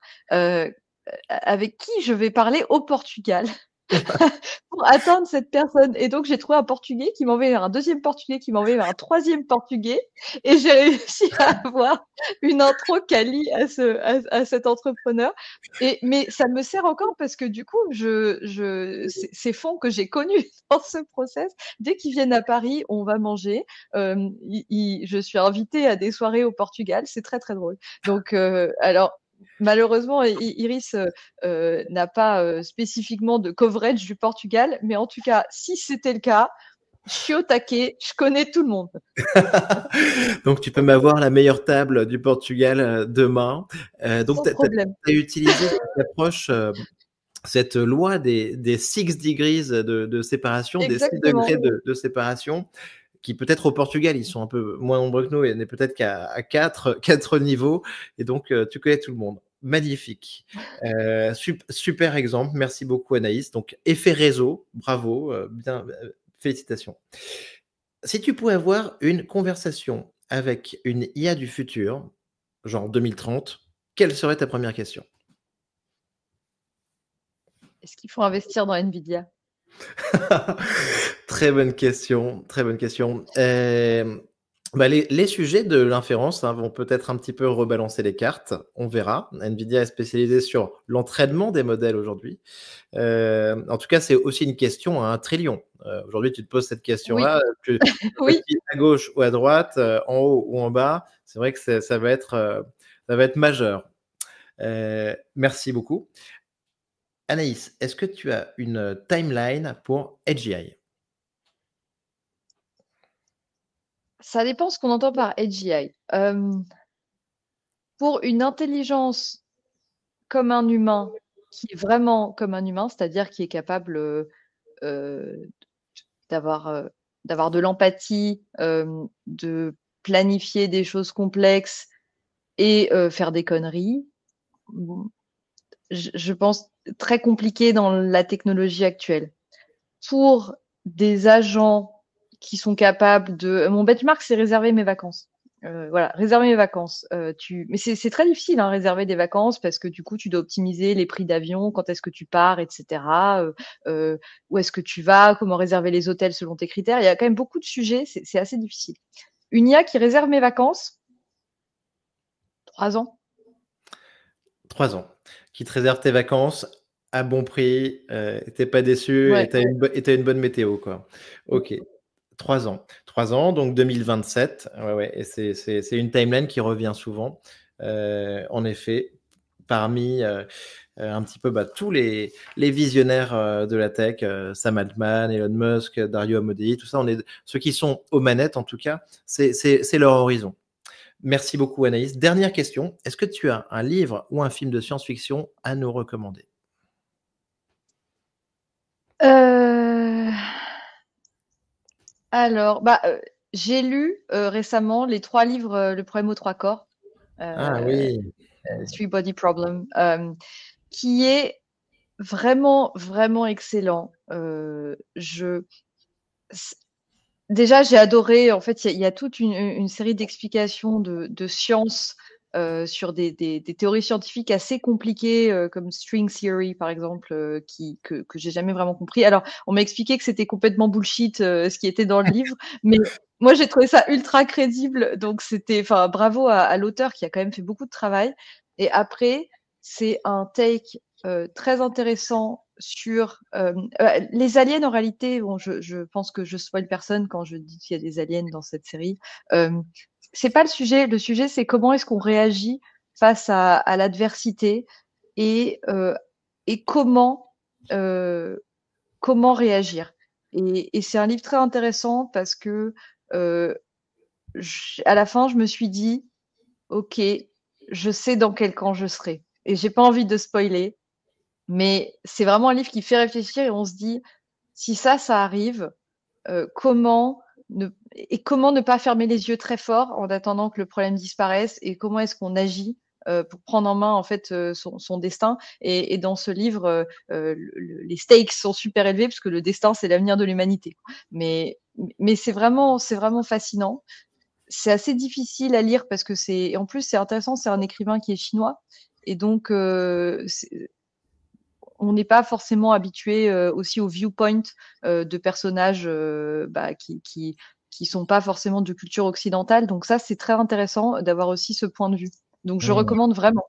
avec qui je vais parler au Portugal [laughs] pour atteindre cette personne. Et donc, j'ai trouvé un Portugais qui m'envoyait vers un deuxième Portugais, qui m'envoyait vers un troisième Portugais. Et j'ai réussi à avoir une intro quali à, ce, à, cet entrepreneur. Et, mais ça me sert encore parce que du coup, je, je, ces fonds que j'ai connus [laughs] dans ce process, dès qu'ils viennent à Paris, on va manger. Euh, je suis invitée à des soirées au Portugal. C'est très, très drôle. Donc, euh, alors, Malheureusement, Iris euh, euh, n'a pas euh, spécifiquement de coverage du Portugal, mais en tout cas, si c'était le cas, je je connais tout le monde. [laughs] donc, tu peux m'avoir la meilleure table du Portugal demain. donc, tu as, utilisé cette approche cette loi des, six degrees de, séparation, des six degrés de séparation, qui peut-être au Portugal, ils sont un peu moins nombreux que nous, et on peut-être qu'à [laughs] quatre, niveaux, et donc euh, tu connais tout le monde. Magnifique. Euh, super exemple. Merci beaucoup, Anaïs. Donc, effet réseau, bravo, euh, félicitations. Si tu pouvais avoir une conversation avec une IA du futur, genre 2030, quelle serait ta première question Est-ce qu'il faut investir dans Nvidia [laughs] très bonne question, très bonne question. Euh, bah, les, sujets de l'inférence hein, vont peut-être un petit peu rebalancer les cartes, on verra. Nvidia est spécialisée sur l'entraînement des modèles aujourd'hui. Euh, en tout cas, c'est aussi une question à un trillion. Euh, aujourd'hui, tu te poses cette question-là, oui. [laughs] à gauche ou à droite, en haut ou en bas. C'est vrai que ça va être, ça va être majeur. merci beaucoup. Anaïs, est-ce que tu as une euh, timeline pour AGI Ça dépend ce qu'on entend par AGI. Euh, pour une intelligence comme un humain, qui est vraiment comme un humain, c'est-à-dire qui est capable euh, d'avoir, d'avoir de l'empathie, de planifier des choses complexes et faire des conneries, je pense très compliqué dans la technologie actuelle. Pour des agents qui sont capables de. Mon benchmark, c'est réserver mes vacances. Euh, voilà, réserver mes vacances. Euh, tu... Mais c'est très difficile, hein, réserver des vacances, parce que du coup, tu dois optimiser les prix d'avion, quand est-ce que tu pars, etc. Euh, où est-ce que tu vas, comment réserver les hôtels selon tes critères. Il y a quand même beaucoup de sujets, c'est assez difficile. Une IA qui réserve mes vacances, trois ans. Trois ans. Qui te réserve tes vacances à bon prix, euh, t'es pas déçu et t'as une, bonne météo. Quoi. Ok. Trois ans. Trois ans, donc 2027. Ouais, c'est une timeline qui revient souvent. Euh, en effet, parmi euh, un petit peu bah, tous les, visionnaires de la tech, Sam Altman, Elon Musk, Dario Amodei, tout ça, on est, ceux qui sont aux manettes en tout cas, c'est leur horizon. Merci beaucoup, Anaïs. Dernière question. Est-ce que tu as un livre ou un film de science-fiction à nous recommander euh, Alors, bah, euh, j'ai lu euh, récemment les trois livres Le problème aux trois corps. ah oui. Three Body Problem, qui est vraiment, vraiment excellent. je déjà, j'ai adoré. En fait, il y, a toute une, série d'explications de, de sciences euh, sur des, théories scientifiques assez compliquées, euh, comme string theory par exemple, euh, qui, que, j'ai jamais vraiment compris. Alors, on m'a expliqué que c'était complètement bullshit ce qui était dans le livre, [laughs] mais moi j'ai trouvé ça ultra crédible. Donc c'était, enfin, bravo à, à l'auteur qui a quand même fait beaucoup de travail. Et après, c'est un take très intéressant sur euh, euh, les aliens en réalité. Bon, je, pense que je spoil personne quand je dis qu'il y a des aliens dans cette série. Euh, c'est pas le sujet. Le sujet, c'est comment est-ce qu'on réagit face à, l'adversité et, comment, comment réagir. Et, c'est un livre très intéressant parce que à la fin, je me suis dit, ok, je sais dans quel camp je serai. Et j'ai pas envie de spoiler, mais c'est vraiment un livre qui fait réfléchir et on se dit, si ça, ça arrive, euh, comment ne, et comment ne pas fermer les yeux très fort en attendant que le problème disparaisse et comment est-ce qu'on agit euh, pour prendre en main en fait euh, son, destin. Et, dans ce livre, les stakes sont super élevés parce que le destin c'est l'avenir de l'humanité. Mais mais c'est vraiment c'est vraiment fascinant. C'est assez difficile à lire parce que c'est en plus c'est intéressant. C'est un écrivain qui est chinois et donc on n'est pas forcément habitué euh, aussi au viewpoint euh, de personnages euh, bah, qui, qui sont pas forcément de culture occidentale. Donc ça, c'est très intéressant d'avoir aussi ce point de vue. Donc je mmh. recommande vraiment.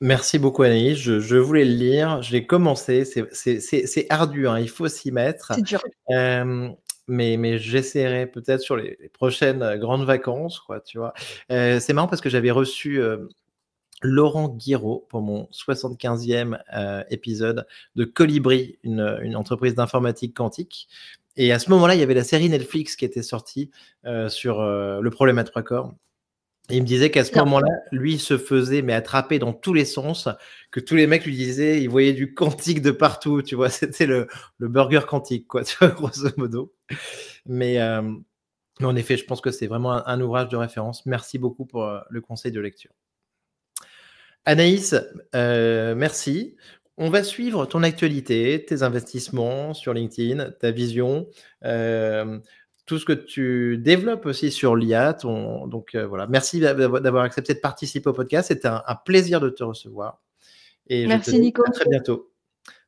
Merci beaucoup Anaïs. Je, voulais le lire. J'ai commencé. C'est ardu. Hein. Il faut s'y mettre. C'est dur. mais, mais j'essaierai peut-être sur les, prochaines grandes vacances, quoi, tu vois. c'est marrant parce que j'avais reçu Laurent Guiraud pour mon 75e euh, épisode de Colibri, une, entreprise d'informatique quantique. Et à ce moment-là, il y avait la série Netflix qui était sortie euh, sur euh, le problème à trois corps. Et il me disait qu'à ce moment-là, lui se faisait mais attraper dans tous les sens, que tous les mecs lui disaient, il voyait du quantique de partout, tu vois, [laughs] c'était le, burger quantique, quoi, [laughs] grosso modo. Mais, en effet, je pense que c'est vraiment un, ouvrage de référence. Merci beaucoup pour le conseil de lecture. Anaïs, euh, merci. On va suivre ton actualité, tes investissements sur LinkedIn, ta vision, euh, tout ce que tu développes aussi sur l'IA. donc euh, voilà, merci d'avoir accepté de participer au podcast. C'était un, plaisir de te recevoir. Et merci Nico. À très bientôt.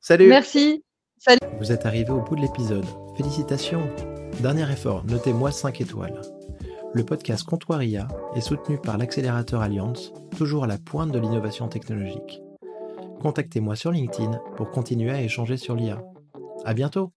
Salut. Merci. Salut. Vous êtes arrivé au bout de l'épisode. Félicitations. Dernier effort, notez-moi 5 étoiles le podcast Comptoir IA est soutenu par l'accélérateur Alliance, toujours à la pointe de l'innovation technologique. Contactez-moi sur LinkedIn pour continuer à échanger sur l'IA. À bientôt!